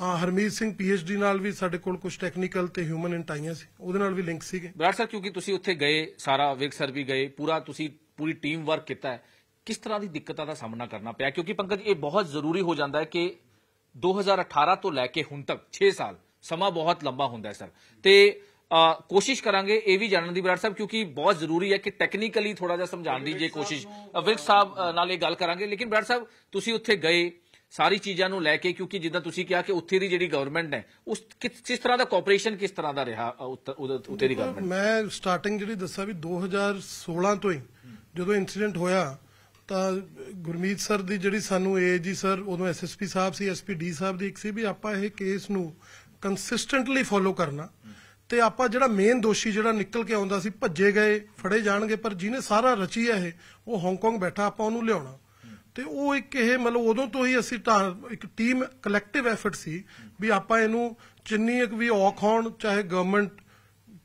ਹਾਂ ਹਰਮੀਤ ਸਿੰਘ ਪੀਐਚਡੀ ਨਾਲ ਵੀ ਸਾਡੇ ਕੋਲ ਕੁਝ ਟੈਕਨੀਕਲ ਤੇ ਹਿਊਮਨ ਇੰਟਾਈਆਂ ਸੀ ਉਹਦੇ ਨਾਲ ਵੀ ਲਿੰਕ ਸੀਗੇ ਬਰਾੜ ਸਾਹਿਬ ਕਿਉਂਕਿ ਤੁਸੀਂ ਉੱਥੇ ਗਏ ਸਾਰਾ ਵਿਗ ਸਰ ਵੀ ਗਏ ਪੂਰਾ ਤੁਸੀਂ ਪੂਰੀ ਟੀਮ ਵਰਕ ਕੀਤਾ ਹੈ ਕਿਸ ਤਰ੍ਹਾਂ ਦੀ ਦਿੱਕਤਾਂ ਦਾ ਸਾਹਮਣਾ ਕਰਨਾ ਪਿਆ ਕਿਉਂਕਿ ਪੰਕਜ ਇਹ ਬਹੁਤ ਜ਼ਰੂਰੀ ਹੋ ਜਾਂਦਾ ਹੈ ਕਿ 2018 ਤੋਂ ਲੈ ਕੇ ਹੁਣ ਤੱਕ 6 ਸਾਲ ਸਮਾਂ ਬਹੁਤ ਲੰਬਾ ਹੁੰਦਾ ਹੈ ਸਰ ਤੇ ਕੋਸ਼ਿਸ਼ ਕਰਾਂਗੇ ਇਹ ਵੀ ਜਾਣਨ ਦੀ ਬਰਾੜ ਸਾਹਿਬ ਕਿਉਂਕਿ ਬਹੁਤ ਜ਼ਰੂਰੀ ਹੈ ਕਿ ਟੈਕਨੀਕਲੀ ਥੋੜਾ ਜਿਹਾ ਸਮਝਾਣ ਦੀ ਜੇ ਕੋਸ਼ਿਸ਼ ਵਿਰਕ ਸਾਹਿਬ ਨਾਲ ਇਹ ਗੱਲ ਕਰਾਂਗੇ ਲੇਕਿਨ ਬਰਾੜ ਸਾਹਿਬ ਤੁਸੀਂ ਉੱਥੇ ਗਏ ਸਾਰੀ ਚੀਜ਼ਾਂ ਨੂੰ ਲੈ ਕੇ ਕਿਉਂਕਿ ਜਿੱਦਾਂ ਤੁਸੀਂ ਕਿਹਾ ਕਿ ਉੱਥੇ ਦੀ ਜਿਹੜੀ ਗਵਰਨਮੈਂਟ ਹੈ ਉਸ ਕਿਸ ਤਰ੍ਹਾਂ ਦਾ ਕੋਆਪਰੇਸ਼ਨ ਕਿਸ ਤਰ੍ਹਾਂ ਦਾ ਰਿਹਾ ਉੱਥੇ ਦੀ ਗਵਰਨਮੈਂਟ ਮੈਂ ਸਟਾਰਟਿੰਗ ਜਿਹੜੀ ਦੱਸਿਆ ਵੀ 2016 ਤੋਂ ਹੀ ਜਦੋਂ ਇਨਸੀਡੈਂਟ ਹੋਇਆ ਤਾਂ ਗੁਰਮੀਤ ਸਰ ਦੀ ਜਿਹੜੀ ਸਾਨੂੰ ਏਜੀ ਸਰ ਉਦੋਂ ਐਸਐਸਪੀ ਸਾਹਿਬ ਸੀ ਐਸਪੀ ਡੀ ਸਾਹਿਬ ਦੀ ਇੱਕ ਸੀ ਵੀ ਆਪਾਂ ਇਹ ਕੇਸ ਨੂੰ ਕੰਸਿਸਟੈਂਟਲੀ ਫੋਲੋ ਕਰਨਾ ਤੇ ਆਪਾਂ ਜਿਹੜਾ ਮੇਨ ਦੋਸ਼ੀ ਜਿਹੜਾ ਨਿਕਲ ਕੇ ਆਉਂਦਾ ਸੀ ਭੱਜੇ ਗਏ ਫੜੇ ਜਾਣਗੇ ਪਰ ਜਿਹਨੇ ਸਾਰਾ ਰਚੀ ਹੈ ਇਹ ਉਹ ਹਾਂਗਕਾਂਗ ਬੈਠਾ ਆਪਾਂ ਉਹਨੂੰ ਲਿਆਉਣਾ ਤੇ ਉਹ ਇੱਕ ਇਹ ਮਤਲਬ ਉਦੋਂ ਤੋਂ ਹੀ ਅਸੀਂ ਇੱਕ ਟੀਮ ਕਲੈਕਟਿਵ ਐਫਰਟ ਸੀ ਵੀ ਆਪਾਂ ਇਹਨੂੰ ਜਿੰਨੀ ਇੱਕ ਵੀ ਔਖ ਹੋਣ ਚਾਹੇ ਗਵਰਨਮੈਂਟ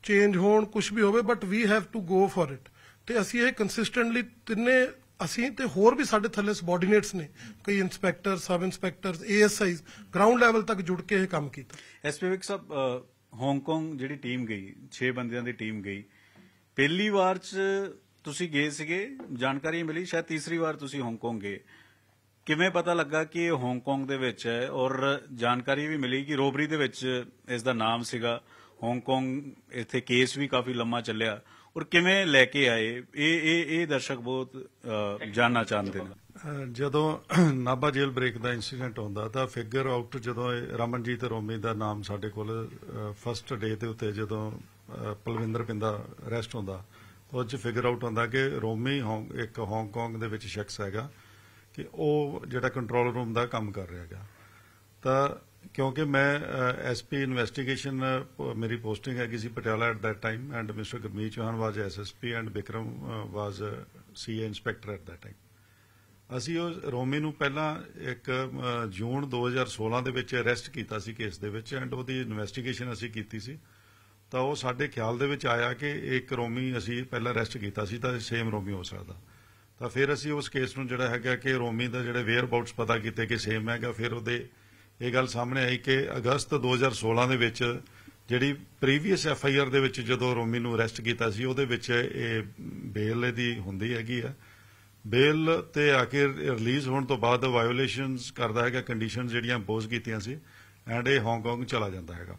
ਚੇਂਜ ਹੋਣ ਕੁਝ ਵੀ ਹੋਵੇ but we have to go for it ਤੇ ਅਸੀਂ ਇਹ ਕੰਸਿਸਟੈਂਟਲੀ ਤਿੰਨੇ ਅਸੀਂ ਤੇ ਹੋਰ ਵੀ ਸਾਡੇ ਥੱਲੇ ਸਬੋਰਡੀਨੇਟਸ ਨੇ ਕਈ inspector sub inspectors ASIs ground level ਤੱਕ ਜੁੜ ਕੇ ਇਹ ਕੰਮ ਕੀਤਾ ਐਸਪੀਵਿਕ ਸਾਹਿਬ ਹਾਂਗਕਾਂਗ ਜਿਹੜੀ ਟੀਮ ਗਈ 6 ਬੰਦਿਆਂ ਦੀ ਟੀਮ ਗਈ ਪਹਿਲੀ ਵਾਰ ਚ ਤੁਸੀਂ ਗਏ ਸੀਗੇ ਜਾਣਕਾਰੀ ਮਿਲੀ ਸ਼ਾਇਦ ਤੀਸਰੀ ਵਾਰ ਤੁਸੀਂ ਹਾਂਗਕਾਂਗ ਗਏ ਕਿਵੇਂ ਪਤਾ ਲੱਗਾ ਕਿ ਇਹ ਹਾਂਗਕਾਂਗ ਦੇ ਵਿੱਚ ਹੈ ਔਰ ਜਾਣਕਾਰੀ ਵੀ ਮਿਲੀ ਕਿ ਰੋਬਰੀ ਦੇ ਵਿੱਚ ਇਸ ਦਾ ਨਾਮ ਸੀਗਾ ਹਾਂਗਕਾਂਗ ਇੱਥੇ ਕੇਸ ਵੀ ਕਾਫੀ ਲੰਮਾ ਚੱਲਿਆ ਔਰ ਕਿਵੇਂ ਲੈ ਕੇ ਆਏ ਇਹ ਇਹ ਇਹ ਦਰਸ਼ਕ ਬਹੁਤ ਜਾਨਣਾ ਚਾਹੁੰਦੇ ਨੇ ਜਦੋਂ ਨਾਬਾ ਜੇਲ ਬ੍ਰੇਕ ਦਾ ਇਨਸੀਡੈਂਟ ਹੁੰਦਾ ਤਾਂ ਫਿਗਰ ਆਊਟ ਜਦੋਂ ਰਮਨਜੀਤ ਰੋਮੀ ਦਾ ਨਾਮ ਸਾਡੇ ਕੋਲ ਫਸਟ ਡੇ ਤੇ ਉੱਤੇ ਜਦੋਂ ਪਲਵਿੰਦਰ ਪਿੰਦਾ ਅਰੈਸਟ ਹੁੰਦਾ ਉਹ ਚ ਫਿਗਰ ਆਊਟ ਹੁੰਦਾ ਕਿ ਰੋਮੀ ਇੱਕ ਹਾਂਗਕਾਂਗ ਦੇ ਵਿੱਚ ਸ਼ਖਸ ਹੈਗਾ ਕਿ ਉਹ ਜਿਹੜਾ ਕੰਟਰੋਲ ਰੂਮ ਦਾ ਕੰਮ ਕਰ ਰਿਹਾ ਹੈਗਾ ਤਾਂ ਕਿਉਂਕਿ ਮੈਂ ਐਸਪੀ ਇਨਵੈਸਟੀਗੇਸ਼ਨ ਮੇਰੀ ਪੋਸਟਿੰਗ ਹੈ ਕਿਸੀ Patiala at that time and mister Gurmeet Chauhan was SSP and Bikram was CIA inspector at that time ਅਸੀਂ ਉਹ ਰੋਮੀ ਨੂੰ ਪਹਿਲਾਂ ਇੱਕ ਜੂਨ 2016 ਦੇ ਵਿੱਚ ਅਰੈਸਟ ਕੀਤਾ ਸੀ ਕੇਸ ਦੇ ਵਿੱਚ ਐਂਡ ਉਹਦੀ ਇਨਵੈਸਟੀਗੇਸ਼ਨ ਅਸੀਂ ਕੀਤੀ ਸੀ ਤਾਂ ਉਹ ਸਾਡੇ ਖਿਆਲ ਦੇ ਵਿੱਚ ਆਇਆ ਕਿ ਇੱਕ ਰੋਮੀ ਅਸੀਂ ਪਹਿਲਾਂ ਅਰੈਸਟ ਕੀਤਾ ਸੀ ਤਾਂ ਸੇਮ ਰੋਮੀ ਹੋ ਸਕਦਾ ਤਾਂ ਫਿਰ ਅਸੀਂ ਉਸ ਕੇਸ ਨੂੰ ਜਿਹੜਾ ਹੈਗਾ ਕਿ ਰੋਮੀ ਦਾ ਜਿਹੜੇ ਵੇਅਰ ਅਬਾਊਟਸ ਪਤਾ ਕੀਤੇ ਕਿ ਸੇਮ ਹੈਗਾ ਫਿਰ ਉਹਦੇ ਇਹ ਗੱਲ ਸਾਹਮਣੇ ਆਈ ਕਿ ਅਗਸਤ 2016 ਦੇ ਵਿੱਚ ਜਿਹੜੀ ਪ੍ਰੀਵੀਅਸ ਐਫ ਆਈ ਆਰ ਦੇ ਵਿੱਚ ਜਦੋਂ ਰੋਮੀ ਨੂੰ ਅਰੈਸਟ ਕੀਤਾ ਸੀ ਉਹਦੇ ਵਿੱਚ ਇਹ ਬੇਲ ਦੀ ਹੁੰਦੀ ਹੈਗੀ ਆ ਬੇਲ ਤੇ ਆਖਿਰ ਰਿਲੀਜ਼ ਹੋਣ ਤੋਂ ਬਾਅਦ ਵਾਇਓਲੇਸ਼ਨਸ ਕਰਦਾ ਹੈਗਾ ਕੰਡੀਸ਼ਨ ਜਿਹੜੀਆਂ ਬੋਸ ਕੀਤੀਆਂ ਸੀ ਐਂਡ ਇਹ ਹਾਂਗਕਾਂਗ ਚਲਾ ਜਾਂਦਾ ਹੈਗਾ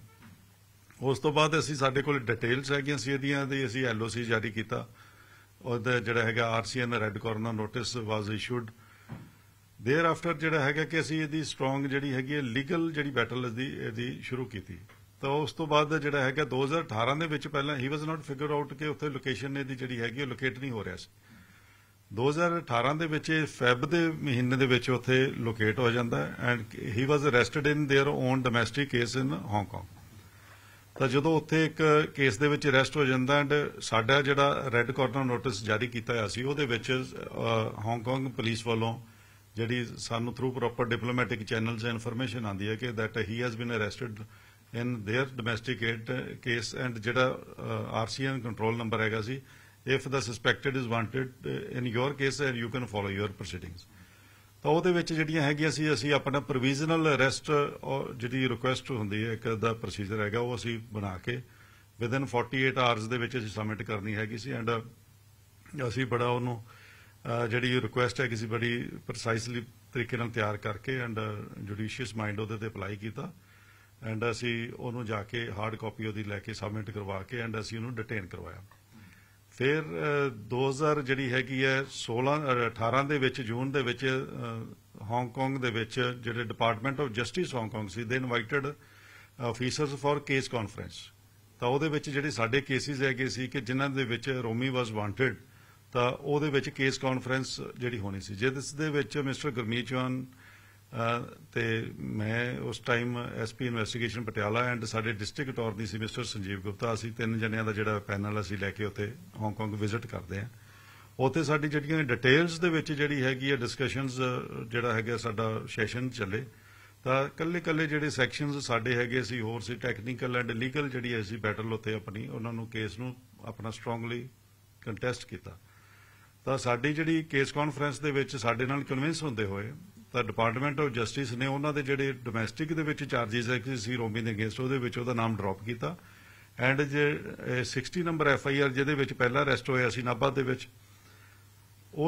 ਉਸ ਤੋਂ ਬਾਅਦ ਅਸੀਂ ਸਾਡੇ ਕੋਲ ਡਿਟੇਲਸ ਹੈਗੀਆਂ ਸੀ ਇਹਦੀਆਂ ਤੇ ਅਸੀਂ ਐਲਓਸੀ ਜਾਰੀ ਕੀਤਾ ਉਹਦਾ ਜਿਹੜਾ ਹੈਗਾ RCN red corner notice was issued there after ਜਿਹੜਾ ਹੈਗਾ ਕਿ ਅਸੀਂ ਇਹਦੀ ਸਟਰੋਂਗ ਜਿਹੜੀ ਹੈਗੀ ਹੈ ਲੀਗਲ ਜਿਹੜੀ ਬੈਟਲ ਦੀ ਇਹਦੀ ਸ਼ੁਰੂ ਕੀਤੀ ਤਾਂ ਉਸ ਤੋਂ ਬਾਅਦ ਜਿਹੜਾ ਹੈਗਾ 2018 ਦੇ ਵਿੱਚ ਪਹਿਲਾਂ ਹੀ ਵਾਸ ਨਾਟ ਫਿਗਰ ਆਊਟ ਕਿ ਉੱਥੇ ਲੋਕੇਸ਼ਨ ਇਹਦੀ ਜਿਹੜੀ ਹੈਗੀ ਉਹ ਲੋਕੇਟ ਨਹੀਂ ਹੋ ਰਿਹਾ ਸੀ 2018 ਦੇ ਵਿੱਚ ਫੈਬ ਦੇ ਮਹੀਨੇ ਦੇ ਵਿੱਚ ਉੱਥੇ ਲੋਕੇਟ ਹੋ ਜਾਂਦਾ and he was arrested in there on domestic case in Hong Kong ਤਾਂ ਜਦੋਂ ਉੱਥੇ ਇੱਕ ਕੇਸ ਦੇ ਵਿੱਚ ਅਰੈਸਟ ਹੋ ਜਾਂਦਾ ਐਂਡ ਸਾਡਾ ਜਿਹੜਾ ਰੈੱਡ ਕਾਰਨਰ ਨੋਟਿਸ ਜਾਰੀ ਕੀਤਾ ਹੋਇਆ ਸੀ ਉਹਦੇ ਵਿੱਚ ਹਾਂਗਕਾਂਗ ਪੁਲਿਸ ਵੱਲੋਂ ਜਿਹੜੀ ਸਾਨੂੰ through proper diplomatic channels information ਆਂਦੀ ਹੈ ਕਿ that he has been arrested in there domesticate case and ਜਿਹੜਾ ਆਰਸੀਐਨ ਕੰਟਰੋਲ ਨੰਬਰ ਹੈਗਾ ਸੀ if the suspected is wanted in your case and you can follow your proceedings ਤਾਂ ਉਹਦੇ ਵਿੱਚ ਜਿਹੜੀਆਂ ਹੈਗੀਆਂ ਸੀ ਅਸੀਂ ਆਪਣਾ ਪ੍ਰੋਵੀਜ਼ਨਲ ਅਰੈਸਟ ਜਿਹੜੀ ਰਿਕੁਐਸਟ ਹੁੰਦੀ ਹੈ ਇੱਕ ਦਾ ਪ੍ਰੋਸੀਜਰ ਹੈਗਾ ਉਹ ਅਸੀਂ ਬਣਾ ਕੇ ਵਿਦਨ 48 ਆਵਰਸ ਦੇ ਵਿੱਚ ਅਸੀਂ ਸਬਮਿਟ ਕਰਨੀ ਹੈਗੀ ਸੀ ਐਂਡ ਅਸੀਂ ਬੜਾ ਉਹਨੂੰ ਜਿਹੜੀ ਰਿਕੁਐਸਟ ਹੈ ਕਿਸੇ ਬੜੀ ਪ੍ਰੈਸਾਈਸਲੀ ਤਰੀਕੇ ਨਾਲ ਤਿਆਰ ਕਰਕੇ ਐਂਡ ਜੁਡੀਸ਼ੀਅਸ ਮਾਈਂਡ ਉਹਦੇ ਤੇ ਅਪਲਾਈ ਕੀਤਾ ਐਂਡ ਅਸੀਂ ਉਹਨੂੰ ਜਾ ਕੇ ਹਾਰਡ ਕਾਪੀ ਉਹਦੀ ਲੈ ਕੇ ਸਬਮਿਟ ਕਰਵਾ ਕੇ ਐਂਡ ਅਸੀਂ ਉਹਨੂੰ ਡਿਟੇਨ ਕਰਵਾਇਆ ਫਿਰ 2000 ਜਿਹੜੀ ਹੈਗੀ ਹੈ 16 18 ਦੇ ਵਿੱਚ ਜੂਨ ਦੇ ਵਿੱਚ ਹਾਂਗਕਾਂਗ ਦੇ ਵਿੱਚ ਜਿਹੜੇ ਡਿਪਾਰਟਮੈਂਟ ਆਫ ਜਸਟਿਸ ਹਾਂਗਕਾਂਗ ਸੀ ਦੇ invited officers for case conference ਤਾਂ ਉਹਦੇ ਵਿੱਚ ਜਿਹੜੇ ਸਾਡੇ ਕੇਸਿਸ ਹੈਗੇ ਸੀ ਕਿ ਜਿਨ੍ਹਾਂ ਦੇ ਵਿੱਚ ਰੋਮੀ ਵਾਸ ਵਾਂਟਡ ਤਾਂ ਉਹਦੇ ਵਿੱਚ ਕੇਸ ਕਾਨਫਰੰਸ ਜਿਹੜੀ ਹੋਣੀ ਸੀ ਜਿਸ ਦੇ ਵਿੱਚ ਮਿਸਟਰ ਗਰਮੀਤ ਚੌਹਾਨ ਤੇ ਮੈਂ ਉਸ time SP investigation Patiala and ਸਾਡੇ ਡਿਸਟ੍ਰਿਕਟ ਅਟਾਰਨੀ ਸੀ ਮਿਸਟਰ ਸੰਜੀਵ ਗੁਪਤਾ ਅਸੀਂ ਤਿੰਨ ਜਣਿਆਂ ਦਾ ਜਿਹੜਾ ਪੈਨਲ ਅਸੀਂ ਲੈ ਕੇ ਉੱਥੇ ਹਾਂਗਕਾਂਗ ਵਿਜ਼ਿਟ ਕਰਦੇ ਆ ਉੱਥੇ ਸਾਡੀ ਜਿਹੜੀਆਂ ਡਿਟੇਲਸ ਦੇ ਵਿੱਚ ਜਿਹੜੀ ਹੈਗੀ ਹੈ ਡਿਸਕਸ਼ਨਸ ਜਿਹੜਾ ਹੈਗਾ ਸਾਡਾ ਸੈਸ਼ਨ ਚੱਲੇ ਤਾਂ ਕੱਲੇ ਕੱਲੇ ਜਿਹੜੇ ਸੈਕਸ਼ਨਸ ਸਾਡੇ ਹੈਗੇ ਸੀ ਹੋਰ ਸੀ ਟੈਕਨੀਕਲ ਐਂਡ ਲੀਗਲ ਜਿਹੜੀ ਐਸੀ ਬੈਟਲ ਉੱਥੇ ਆਪਣੀ ਉਹਨਾਂ ਨੂੰ ਕੇਸ ਨੂੰ ਆਪਣਾ ਸਟਰੋਂਗਲੀ ਕੰਟੈਸਟ ਕੀਤਾ ਤਾਂ ਸਾਡੀ ਜਿਹੜੀ ਕੇਸ ਕਾਨਫਰੰਸ ਦੇ ਵਿੱਚ ਸਾਡੇ ਨਾਲ ਕਨਵਿੰਸ ਹੁੰਦੇ ਹੋਏ ਤਾਂ ਡਿਪਾਰਟਮੈਂਟ ਆਫ ਜਸਟਿਸ ਨੇ ਉਹਨਾਂ ਦੇ ਜਿਹੜੇ ਡੋਮੈਸਟਿਕ ਦੇ ਵਿੱਚ ਚਾਰजेस ਸੀ ਰੋਮੀ ਦੇ ਅਗੇਂਸਟ ਉਹਦੇ ਵਿੱਚ ਉਹਦਾ ਨਾਮ ਡ੍ਰੌਪ ਕੀਤਾ ਐਂਡ ਜੇ 60 ਨੰਬਰ ਐਫ ਆਈ ਆਰ ਜਿਹਦੇ ਵਿੱਚ ਪਹਿਲਾ ਅਰੈਸਟ ਹੋਇਆ ਸੀ ਨਾਬਾ ਦੇ ਵਿੱਚ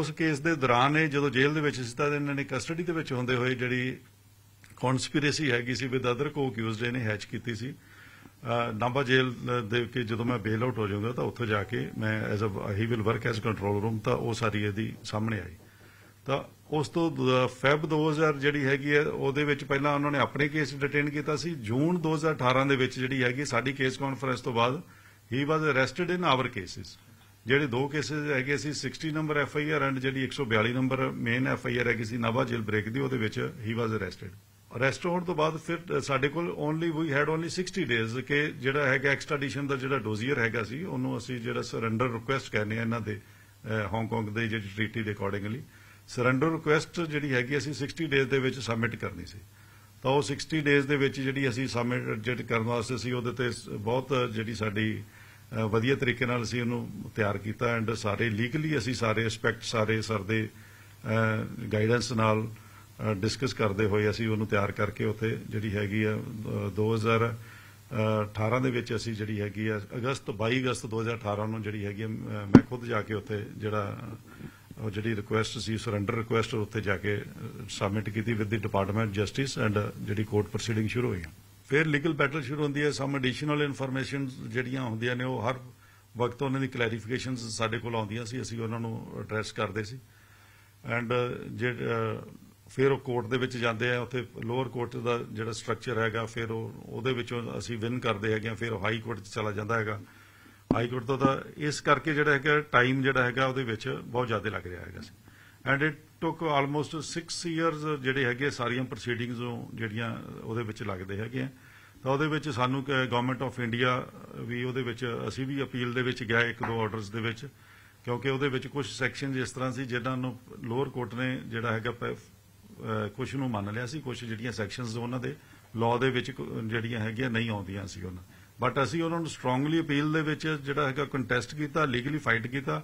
ਉਸ ਕੇਸ ਦੇ ਦੌਰਾਨ ਇਹ ਜਦੋਂ ਜੇਲ੍ਹ ਦੇ ਵਿੱਚ ਸੀ ਤਾਂ ਇਹਨਾਂ ਨੇ ਕਸਟਡੀ ਦੇ ਵਿੱਚ ਹੁੰਦੇ ਹੋਏ ਜਿਹੜੀ ਕਨਸਪੀਰੇਸੀ ਹੈਗੀ ਸੀ ਵਿਦ ਅਦਰ ਕੋ ਅਕਿਊਜ਼ਡ ਨੇ ਹੈਚ ਕੀਤੀ ਸੀ ਨਾਂਬਾ ਜੇਲ ਦੇ ਕੇ ਜਦੋਂ ਮੈਂ ਬੇਲ ਆਊਟ ਹੋ ਜਾਂਦਾ ਤਾਂ ਉੱਥੇ ਜਾ ਕੇ ਮੈਂ as a he will work as control room ਤਾਂ ਉਹ ਸਾਰੀ ਇਹਦੀ ਸਾਹਮਣੇ ਆਈ ਤਾਂ ਉਸ ਤੋਂ ਫੈਬ 2000 ਜਿਹੜੀ ਹੈਗੀ ਹੈ ਉਹਦੇ ਵਿੱਚ ਪਹਿਲਾਂ ਉਹਨਾਂ ਨੇ ਆਪਣੇ ਕੇਸ ਡਿਟੇਨ ਕੀਤਾ ਸੀ ਜੂਨ 2018 ਦੇ ਵਿੱਚ ਜਿਹੜੀ ਹੈਗੀ ਸਾਡੀ ਕੇਸ ਕਾਨਫਰੰਸ ਤੋਂ ਬਾਅਦ ਹੀ was arrested in our cases ਜਿਹੜੇ ਦੋ ਕੇਸਿਸ ਹੈਗੇ ਸੀ 60 number F I R and ਜਿਹੜੀ 142 number main F I R ਹੈਗੀ ਸੀ ਨਵਾ ਜੇਲ ਬ੍ਰੇਕ ਦੀ ਉਹਦੇ ਵਿੱਚ ਹੀ ਵਾਸ ਅਰੈਸਟਡ ਅਰੈਸਟ ਹੋਣ ਤੋਂ ਬਾਅਦ ਫਿਰ ਸਾਡੇ ਕੋਲ only we had only 60 days ਕਿ ਜਿਹੜਾ ਹੈਗਾ ਐਕਸਟ੍ਰੈਡੀਸ਼ਨ ਦਾ ਜਿਹੜਾ ਡੋਜ਼ੀਅਰ ਹੈਗਾ ਸੀ ਉਹਨੂੰ ਅਸੀਂ ਜਿਹੜਾ ਸਰੈਂਡਰ ਰਿਕੁਐਸਟ ਕਹਿੰਦੇ ਆ ਇਹਨਾਂ ਦੇ ਹਾਂਗਕਾਂਗ ਦੇ ਜਿਹੜੀ ਟ੍ਰੀਟੀ ਦੇ ਅਕੋਰਡਿੰਗਲੀ ਸਰੈਂਡਰ ਰਿਕੁਐਸਟ ਜਿਹੜੀ ਹੈਗੀ ਅਸੀਂ 60 ਡੇਜ਼ ਦੇ ਵਿੱਚ ਸਬਮਿਟ ਕਰਨੀ ਸੀ ਤਾਂ ਉਹ 60 ਡੇਜ਼ ਦੇ ਵਿੱਚ ਜਿਹੜੀ ਅਸੀਂ ਸਬਮਿਟ ਜਿਹੜ ਕਰਨ ਵਾਸਤੇ ਸੀ ਉਹਦੇ ਤੇ ਬਹੁਤ ਜਿਹੜੀ ਸਾਡੀ ਵਧੀਆ ਤਰੀਕੇ ਨਾਲ ਅਸੀਂ ਉਹਨੂੰ ਤਿਆਰ ਕੀਤਾ ਐਂਡ ਸਾਰੇ ਲੀਗਲੀ ਅਸੀਂ ਸਾਰੇ ਐਸਪੈਕਟ ਸਾਰੇ ਸਰ ਦੇ ਗਾਈਡੈਂਸ ਨਾਲ ਡਿਸਕਸ ਕਰਦੇ ਹੋਏ ਅਸੀਂ ਉਹਨੂੰ ਤਿਆਰ ਕਰਕੇ ਉੱਥੇ ਜਿਹੜੀ ਹੈਗੀ ਆ 2018 ਦੇ ਵਿੱਚ ਅਸੀਂ ਜਿਹੜੀ ਹੈਗੀ ਆ ਅਗਸਤ 22 ਅਗਸਤ 2018 ਨੂੰ ਜਿਹੜੀ ਹੈਗੀ ਮੈਂ ਖੁਦ ਜਾ ਕੇ ਉੱਥੇ ਜਿਹੜਾ ਉਹ ਜਿਹੜੀ ਰਿਕੁਐਸਟ ਸੀ ਸਰੈਂਡਰ ਰਿਕੁਐਸਟ ਉੱਥੇ ਜਾ ਕੇ ਸਬਮਿਟ ਕੀਤੀ with the department justice and ਜਿਹੜੀ ਕੋਰਟ ਪ੍ਰੋਸੀਡਿੰਗ ਸ਼ੁਰੂ ਹੋਈ ਫਿਰ ਲੀਗਲ ਬੈਟਲ ਸ਼ੁਰੂ ਹੁੰਦੀ ਹੈ ਸਮ ਐਡੀਸ਼ਨਲ ਇਨਫੋਰਮੇਸ਼ਨ ਜਿਹੜੀਆਂ ਹੁੰਦੀਆਂ ਨੇ ਉਹ ਹਰ ਵਕਤ ਉਹਨਾਂ ਦੀ ਕਲੈਰੀਫਿਕੇਸ਼ਨਸ ਸਾਡੇ ਕੋਲ ਆਉਂਦੀਆਂ ਸੀ ਅਸੀਂ ਉਹਨਾਂ ਨੂੰ ਐਡਰੈਸ ਕਰਦੇ ਸੀ ਐਂਡ ਜਿਹੜਾ ਫਿਰ ਉਹ ਕੋਰਟ ਦੇ ਵਿੱਚ ਜਾਂਦੇ ਆ ਉੱਥੇ ਲੋਅਰ ਕੋਰਟ ਦਾ ਜਿਹੜਾ ਸਟਰਕਚਰ ਹੈਗਾ ਫਿਰ ਉਹ ਉਹਦੇ ਵਿੱਚੋਂ ਅਸੀਂ ਵਿਨ ਕਰਦੇ ਹੈਗੇ ਆ ਫਿਰ ਉਹ ਹਾਈ ਕੋਰਟ 'ਚ ਚਲਾ ਜਾਂਦਾ ਹੈਗਾ ਹਾਈ ਕੋਰਟ ਤੋਂ ਤਾਂ ਇਸ ਕਰਕੇ ਜਿਹੜਾ ਹੈਗਾ ਟਾਈਮ ਜਿਹੜਾ ਹੈਗਾ ਉਹਦੇ ਵਿੱਚ ਬਹੁਤ ਜ਼ਿਆਦਾ ਲੱਗ ਰਿਹਾ ਹੈਗਾ ਸੀ and it took almost 6 years ਜਿਹੜੇ ਹੈਗੇ ਸਾਰੀਆਂ ਪ੍ਰੋਸੀਡਿੰਗਸ ਜਿਹੜੀਆਂ ਉਹਦੇ ਵਿੱਚ ਲੱਗਦੇ ਹੈਗੇ ਆ ਤਾਂ ਉਹਦੇ ਵਿੱਚ ਸਾਨੂੰ ਗਵਰਨਮੈਂਟ ਆਫ ਇੰਡੀਆ ਵੀ ਉਹਦੇ ਵਿੱਚ ਅਸੀਂ ਵੀ ਅਪੀਲ ਦੇ ਵਿੱਚ ਗਏ ਇੱਕ ਦੋ ਆਰਡਰਸ ਦੇ ਵਿੱਚ ਕਿਉਂਕਿ ਉਹਦੇ ਵਿੱਚ ਕੁਝ ਸੈਕਸ਼ਨਸ ਇਸ ਤਰ੍ਹਾਂ ਸੀ ਜਿਨ੍ਹਾਂ ਨੂੰ ਲੋਅਰ ਕੋਰਟ ਨੇ ਜਿਹੜਾ ਹੈਗਾ ਕੁਝ ਨੂੰ ਮੰਨ ਲਿਆ ਸੀ ਕੁਝ ਜਿਹੜੀਆਂ ਸੈਕਸ਼ਨਸ ਉਹਨਾਂ ਦੇ ਲਾਅ ਦੇ ਵਿੱਚ ਜਿਹੜੀਆਂ ਹੈਗੀਆਂ ਨਹੀਂ ਆਉਂਦੀਆਂ ਸੀ ਉਹਨਾਂ ਬਟ ਅਸੀਂ ਉਹਨਾਂ ਨੂੰ ਸਟਰੋਂਗਲੀ ਅਪੀਲ ਦੇ ਵਿੱਚ ਜਿਹੜਾ ਹੈਗਾ ਕੰਟੈਸਟ ਕੀਤਾ ਲੀਗਲੀ ਫਾਈਟ ਕੀਤਾ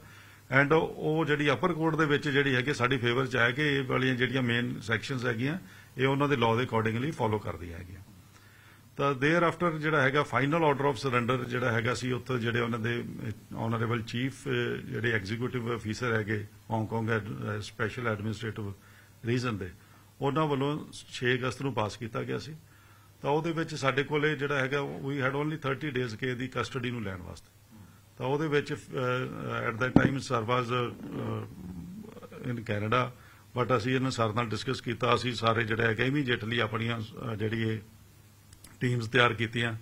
ਐਂਡ ਉਹ ਜਿਹੜੀ ਅਪਰ ਕੋਰਟ ਦੇ ਵਿੱਚ ਜਿਹੜੀ ਹੈਗੀ ਸਾਡੀ ਫੇਵਰ ਚ ਆਇਆ ਕਿ ਇਹ ਵਾਲੀਆਂ ਜਿਹੜੀਆਂ ਮੇਨ ਸੈਕਸ਼ਨਸ ਹੈਗੀਆਂ ਇਹ ਉਹਨਾਂ ਦੇ ਲਾਅ ਦੇ ਅਕੋਰਡਿੰਗਲੀ ਫਾਲੋ ਕਰਦੀਆਂ ਹੈਗੀਆਂ ਤਾਂ देयर ਆਫਟਰ ਜਿਹੜਾ ਹੈਗਾ ਫਾਈਨਲ ਆਰਡਰ ਆਫ ਸਰੈਂਡਰ ਜਿਹੜਾ ਹੈਗਾ ਸੀ ਉੱਥੇ ਜਿਹੜੇ ਉਹਨਾਂ ਦੇ ਆਨਰੇਬਲ ਚੀਫ ਜਿਹੜੇ ਐਗਜ਼ੀਕਿਊਟਿਵ ਅਫੀਸਰ ਹੈਗੇ ਹਾਂਗਕਾਂਗ ਸਪੈਸ਼ਲ ਐਡਮਿਨਿਸਟ੍ਰੇਟਿਵ ਰੀਜਨ ਦੇ ਉਹਨਾਂ ਵੱਲੋਂ 6 ਅਗਸਤ ਨੂੰ ਪਾਸ ਕੀਤਾ ਗਿਆ ਸੀ ਤਾਂ ਉਹਦੇ ਵਿੱਚ ਸਾਡੇ ਕੋਲੇ ਜਿਹੜਾ ਹੈਗਾ ਵੀ ਹੈਡ ਓਨਲੀ 30 ਡੇਜ਼ ਕੇ ਦੀ ਕਸਟਡੀ ਨੂੰ ਲੈਣ ਵਾਸਤੇ ਤਾਂ ਉਹਦੇ ਵਿੱਚ at that time sir was in Canada but ਅਸੀਂ ਇਹਨਾਂ ਸਰ ਨਾਲ ਡਿਸਕਸ ਕੀਤਾ ਅਸੀਂ ਸਾਰੇ ਜਿਹੜਾ ਹੈਗਾ ਇਮੀਡੀਏਟਲੀ ਆਪਣੀਆਂ ਜਿਹੜੀ ਇਹ ਟੀਮਸ ਤਿਆਰ ਕੀਤੀਆਂ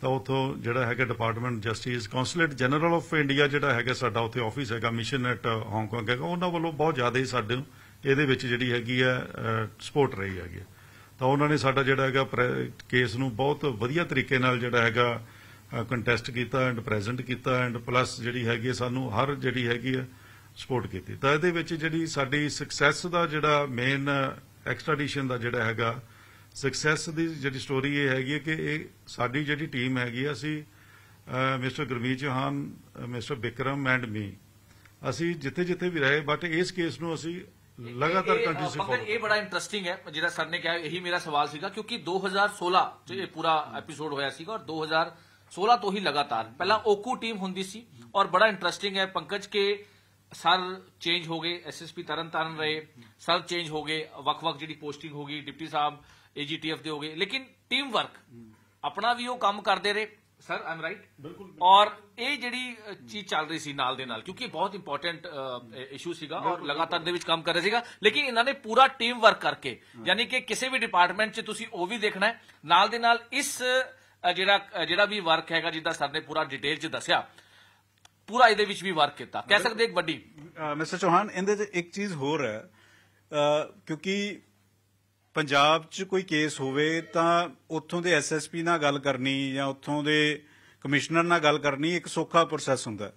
ਤਾਂ ਉਥੋਂ ਜਿਹੜਾ ਹੈਗਾ department justice consulate general of India ਜਿਹੜਾ ਹੈਗਾ ਸਾਡਾ ਉਥੇ ਆਫਿਸ ਹੈਗਾ ਮਿਸ਼ਨ ਐਟ ਹਾਂਗਕਾਂਗ ਹੈਗਾ ਉਹਨਾਂ ਵੱਲੋਂ ਬਹੁਤ ਜ਼ਿਆਦਾ ਹੀ ਸਾਡੇ ਇਹਦੇ ਵਿੱਚ ਜਿਹੜੀ ਹੈਗੀ ਆ ਸਪੋਰਟ ਰਹੀ ਹੈਗੀ ਤਾਂ ਉਹਨਾਂ ਨੇ ਸਾਡਾ ਜਿਹੜਾ ਹੈਗਾ ਕੇਸ ਨੂੰ ਬਹੁਤ ਵਧੀਆ ਤਰੀਕੇ ਨਾਲ ਜਿਹੜਾ ਹੈਗਾ ਕੰਟੈਸਟ ਕੀਤਾ ਐਂਡ ਪ੍ਰੈਜ਼ੈਂਟ ਕੀਤਾ ਐਂਡ ਪਲੱਸ ਜਿਹੜੀ ਹੈਗੀ ਸਾਨੂੰ ਹਰ ਜਿਹੜੀ ਹੈਗੀ ਆ ਸਪੋਰਟ ਕੀਤੀ ਤਾਂ ਇਹਦੇ ਵਿੱਚ ਜਿਹੜੀ ਸਾਡੀ ਸਕਸੈਸ ਦਾ ਜਿਹੜਾ ਮੇਨ ਐਕਸਟ੍ਰੈਡੀਸ਼ਨ ਦਾ ਜਿਹੜਾ ਹੈਗਾ ਸਕਸੈਸ ਦੀ ਜਿਹੜੀ ਸਟੋਰੀ ਇਹ ਹੈਗੀ ਹੈ ਕਿ ਇਹ ਸਾਡੀ ਜਿਹੜੀ ਟੀਮ ਹੈਗੀ ਆ ਅਸੀਂ ਮਿਸਟਰ ਗੁਰਮੀਤ ਜਹਾਨ ਮਿਸਟਰ ਬਿਕਰਮ ਐਂਡ ਮੀ ਅਸੀਂ ਜਿੱਥੇ ਜਿੱਥੇ ਵੀ ਰਹੇ ਬਟ ਇਸ ਕੇਸ ਨੂੰ ਅਸੀਂ बड़ा बड़ा है है यही मेरा सवाल क्योंकि दो तो दो हजार हजार सोलह सोलह तो लगातार ओकू टीम पंकज के सर चेंज चेंज हो हो गए गए S S P Taran Taran रहे वक् जी पोस्टिंग होगी डिप्टी साहब ए जी टी एफ हो गए लेकिन टीम वर्क अपना भी काम करते रहे ਸਰ ਆਮ ਰਾਈਟ ਬਿਲਕੁਲ ਔਰ ਇਹ ਜਿਹੜੀ ਚੀਜ਼ ਚੱਲ ਰਹੀ ਸੀ ਨਾਲ ਦੇ ਨਾਲ ਕਿਉਂਕਿ ਬਹੁਤ ਇੰਪੋਰਟੈਂਟ ਇਸ਼ੂ ਸੀਗਾ ਔਰ ਲਗਾਤਾਰ ਦੇ ਵਿੱਚ ਕੰਮ ਕਰ ਰਹੇ ਸੀਗਾ ਲੇਕਿਨ ਇਹਨਾਂ ਨੇ ਪੂਰਾ ਟੀਮ ਵਰਕ ਕਰਕੇ ਯਾਨੀ ਕਿ ਕਿਸੇ ਵੀ ਡਿਪਾਰਟਮੈਂਟ 'ਚ ਤੁਸੀਂ ਉਹ ਵੀ ਦੇਖਣਾ ਨਾਲ ਦੇ ਨਾਲ ਇਸ ਜਿਹੜਾ ਜਿਹੜਾ ਵੀ ਵਰਕ ਹੈਗਾ ਜਿੱਦਾਂ ਸਰ ਨੇ ਪੂਰਾ ਡਿਟੇਲ 'ਚ ਦੱਸਿਆ ਪੂਰਾ ਇਹਦੇ ਵਿੱਚ ਵੀ ਵਰਕ ਕੀਤਾ ਕਹਿ ਸਕਦੇ ਇੱਕ ਵੱਡੀ ਮਿਸਟਰ ਚੋਹਾਨ ਇਹਦੇ 'ਚ ਇੱਕ ਚੀਜ਼ ਹੋਰ ਹੈ ਕਿਉਂਕਿ ਪੰਜਾਬ 'ਚ ਕੋਈ ਕੇਸ ਹੋਵੇ ਤਾਂ ਉੱਥੋਂ ਦੇ ਐਸਐਸਪੀ ਨਾਲ ਗੱਲ ਕਰਨੀ ਜਾਂ ਉੱਥੋਂ ਦੇ ਕਮਿਸ਼ਨਰ ਨਾਲ ਗੱਲ ਕਰਨੀ ਇੱਕ ਸੌਖਾ ਪ੍ਰੋਸੈਸ ਹੁੰਦਾ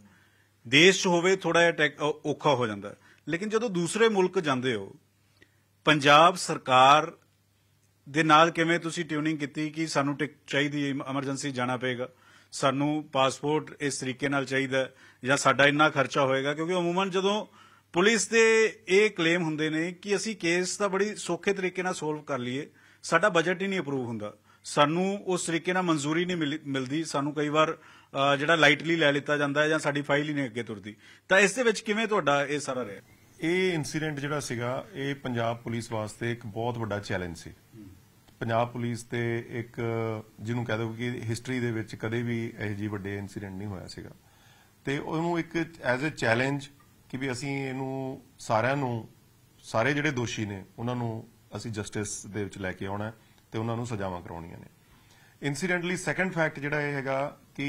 ਦੇਸ਼ 'ਚ ਹੋਵੇ ਥੋੜਾ ਜਿਹਾ ਔਖਾ ਹੋ ਜਾਂਦਾ ਲੇਕਿਨ ਜਦੋਂ ਦੂਸਰੇ ਮੁਲਕ ਜਾਂਦੇ ਹੋ ਪੰਜਾਬ ਸਰਕਾਰ ਦੇ ਨਾਲ ਕਿਵੇਂ ਤੁਸੀਂ ਟਿਊਨਿੰਗ ਕੀਤੀ ਕਿ ਸਾਨੂੰ ਟਿਕ ਚਾਹੀਦੀ ਐਮਰਜੈਂਸੀ ਜਾਣਾ ਪਏਗਾ ਸਾਨੂੰ ਪਾਸਪੋਰਟ ਇਸ ਤਰੀਕੇ ਨਾਲ ਚਾਹੀਦਾ ਜਾਂ ਸਾਡਾ ਇੰਨਾ ਖਰਚਾ ਹੋਏਗਾ ਕਿਉਂਕਿ ਉਮੂਮਨ ਜਦੋਂ ਪੁਲਿਸ ਦੇ ਇਹ ਕਲੇਮ ਹੁੰਦੇ ਨੇ ਕਿ ਅਸੀਂ ਕੇਸ ਤਾਂ ਬੜੀ ਸੌਖੇ ਤਰੀਕੇ ਨਾਲ ਸੋਲਵ ਕਰ ਲਈਏ ਸਾਡਾ ਬਜਟ ਹੀ ਨਹੀਂ ਅਪਰੂਵ ਹੁੰਦਾ ਸਾਨੂੰ ਉਸ ਤਰੀਕੇ ਨਾਲ ਮਨਜ਼ੂਰੀ ਨਹੀਂ ਮਿਲਦੀ ਸਾਨੂੰ ਕਈ ਵਾਰ ਜਿਹੜਾ ਲਾਈਟਲੀ ਲੈ ਲਿੱਤਾ ਜਾਂਦਾ ਹੈ ਜਾਂ ਸਾਡੀ ਫਾਈਲ ਹੀ ਨਹੀਂ ਅੱਗੇ ਤੁਰਦੀ ਤਾਂ ਇਸ ਦੇ ਵਿੱਚ ਕਿਵੇਂ ਤੁਹਾਡਾ ਇਹ ਸਾਰਾ ਰਿਹਾ ਇਹ ਇਨਸੀਡੈਂਟ ਜਿਹੜਾ ਸੀਗਾ ਇਹ ਪੰਜਾਬ ਪੁਲਿਸ ਵਾਸਤੇ ਇੱਕ ਬਹੁਤ ਵੱਡਾ ਚੈਲੰਜ ਸੀ ਪੰਜਾਬ ਪੁਲਿਸ ਤੇ ਇੱਕ ਜਿਹਨੂੰ ਕਹਿ ਦੋ ਕਿ ਹਿਸਟਰੀ ਦੇ ਵਿੱਚ ਕਦੇ ਵੀ ਇਹੋ ਜਿਹੇ ਵੱਡੇ ਇਨਸੀਡੈਂਟ ਨਹੀਂ ਹੋਇਆ ਸੀਗਾ ਤੇ ਉਹਨੂੰ ਇੱਕ ਐਜ਼ ਅ ਚੈਲੰਜ ਕਿ ਵੀ ਅਸੀਂ ਇਹਨੂੰ ਸਾਰਿਆਂ ਨੂੰ ਸਾਰੇ ਜਿਹੜੇ ਦੋਸ਼ੀ ਨੇ ਉਹਨਾਂ ਨੂੰ ਅਸੀਂ ਜਸਟਿਸ ਦੇ ਵਿੱਚ ਲੈ ਕੇ ਆਉਣਾ ਤੇ ਉਹਨਾਂ ਨੂੰ ਸਜ਼ਾਵਾਂ ਕਰਾਉਣੀਆਂ ਨੇ ਇਨਸੀਡੈਂਟਲੀ ਸੈਕੰਡ ਫੈਕਟ ਜਿਹੜਾ ਇਹ ਹੈਗਾ ਕਿ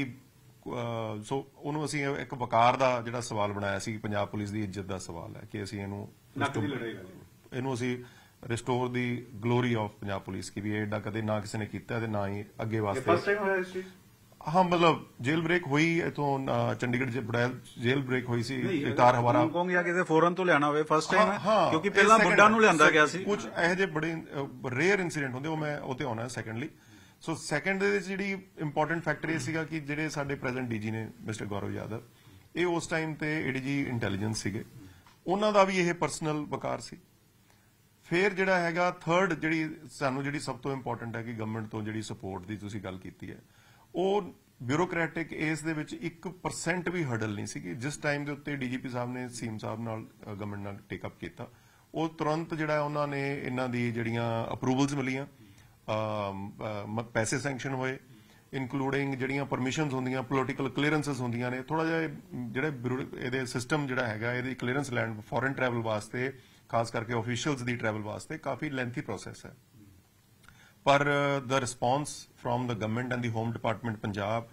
ਸੋ ਉਹਨੂੰ ਅਸੀਂ ਇੱਕ ਵਕਾਰ ਦਾ ਜਿਹੜਾ ਸਵਾਲ ਬਣਾਇਆ ਸੀ ਪੰਜਾਬ ਪੁਲਿਸ ਦੀ ਇੱਜ਼ਤ ਦਾ ਸਵਾਲ ਹੈ ਕਿ ਅਸੀਂ ਇਹਨੂੰ ਇਹਨੂੰ ਅਸੀਂ restore the glory of Punjab police ਕਿ ਵੀ ਇਹ ਐਡਾ ਕਦੇ ਨਾ ਕਿਸੇ ਨੇ ਕੀਤਾ ਤੇ ਨਾ ਹੀ ਅੱਗੇ ਵਾਸਤੇ ਹਾਂ ਮਤਲਬ ਜੇਲ ਬ੍ਰੇਕ ਹੋਈ ਇਥੋਂ ਚੰਡੀਗੜ੍ਹ ਦੇ ਬੜੈਲ ਜੇਲ ਬ੍ਰੇਕ ਹੋਈ ਸੀ ਇਤਾਰ ਹਵਾਰਾ ਹਾਂਗਕਾਂਗ ਜਾਂ ਕਿਸੇ ਫੋਰਨ ਤੋਂ ਲਿਆਣਾ ਹੋਵੇ ਫਸਟ ਟਾਈਮ ਹੈ ਕਿਉਂਕਿ ਪਹਿਲਾਂ ਬੁੱਢਾ ਨੂੰ ਲਿਆਂਦਾ ਗਿਆ ਸੀ ਕੁਝ ਇਹੋ ਜਿਹੇ ਬੜੇ ਰੇਅਰ ਇਨਸੀਡੈਂਟ ਹੁੰਦੇ ਉਹ ਮੈਂ ਉਤੇ ਆਉਣਾ ਸੈਕੰਡਲੀ ਸੋ ਸੈਕੰਡ ਦੇ ਵਿੱਚ ਜਿਹੜੀ ਇੰਪੋਰਟੈਂਟ ਫੈਕਟਰ ਇਹ ਸੀਗਾ ਕਿ ਜਿਹੜੇ ਸਾਡੇ ਪ੍ਰੈਜ਼ੈਂਟ ਡੀਜੀ ਨੇ ਮਿਸਟਰ ਗੌਰਵ ਯਾਦਵ ਇਹ ਉਸ ਟਾਈਮ ਤੇ ਏਡੀਜੀ ਇੰਟੈਲੀਜੈਂਸ ਸੀਗੇ ਉਹਨਾਂ ਦਾ ਵੀ ਇਹ ਪਰਸਨਲ ਵਕਾਰ ਸੀ ਫੇਰ ਜਿਹੜਾ ਹੈਗਾ ਥਰਡ ਜਿਹੜੀ ਸਾਨੂੰ ਜਿਹੜੀ ਸਭ ਤੋਂ ਇੰਪੋਰਟੈਂਟ ਹੈ ਕਿ ਗਵਰਨਮੈਂਟ ਤੋਂ ਜਿਹੜੀ ਸਪੋਰਟ ਦੀ ਤੁਸੀਂ ਗੱਲ ਕੀਤੀ ਹੈ ਉਹ ਬਿਊਰੋਕਰੈਟਿਕ ਇਸ ਦੇ ਵਿੱਚ 1% ਵੀ ਹਰਡਲ ਨਹੀਂ ਸੀਗੀ ਜਿਸ ਟਾਈਮ ਦੇ ਉੱਤੇ ਡੀਜੀਪੀ ਸਾਹਿਬ ਨੇ ਸੀਮ ਸਾਹਿਬ ਨਾਲ ਗਵਰਨਮੈਂਟ ਨਾਲ ਟੇਕ ਅਪ ਕੀਤਾ ਉਹ ਤੁਰੰਤ ਜਿਹੜਾ ਉਹਨਾਂ ਨੇ ਇਹਨਾਂ ਦੀ ਜਿਹੜੀਆਂ ਅਪਰੂਵਲਸ ਮਿਲੀਆਂ ਪੈਸੇ ਸੈਂਕਸ਼ਨ ਹੋਏ ਇਨਕਲੂਡਿੰਗ ਜਿਹੜੀਆਂ ਪਰਮਿਸ਼ਨਸ ਹੁੰਦੀਆਂ ਪੋਲੀਟੀਕਲ ਕਲੀਅਰੈਂਸਸ ਹੁੰਦੀਆਂ ਨੇ ਥੋੜਾ ਜਿਹਾ ਜਿਹੜੇ ਇਹਦੇ ਸਿਸਟਮ ਜਿਹੜਾ ਹੈਗਾ ਇਹਦੀ ਕਲੀਅਰੈਂਸ ਲੈਣ ਫੋਰਨ ਟਰੈਵਲ ਵਾਸਤੇ ਖਾਸ ਕਰਕੇ ਅਫੀਸ਼ੀਅਲਸ ਦੀ ਟਰੈਵਲ ਵਾਸਤੇ ਕਾਫੀ ਲੈਂਥੀ ਪ੍ਰੋਸੈਸ ਹੈ ਪਰ the response from the government and the home department Punjab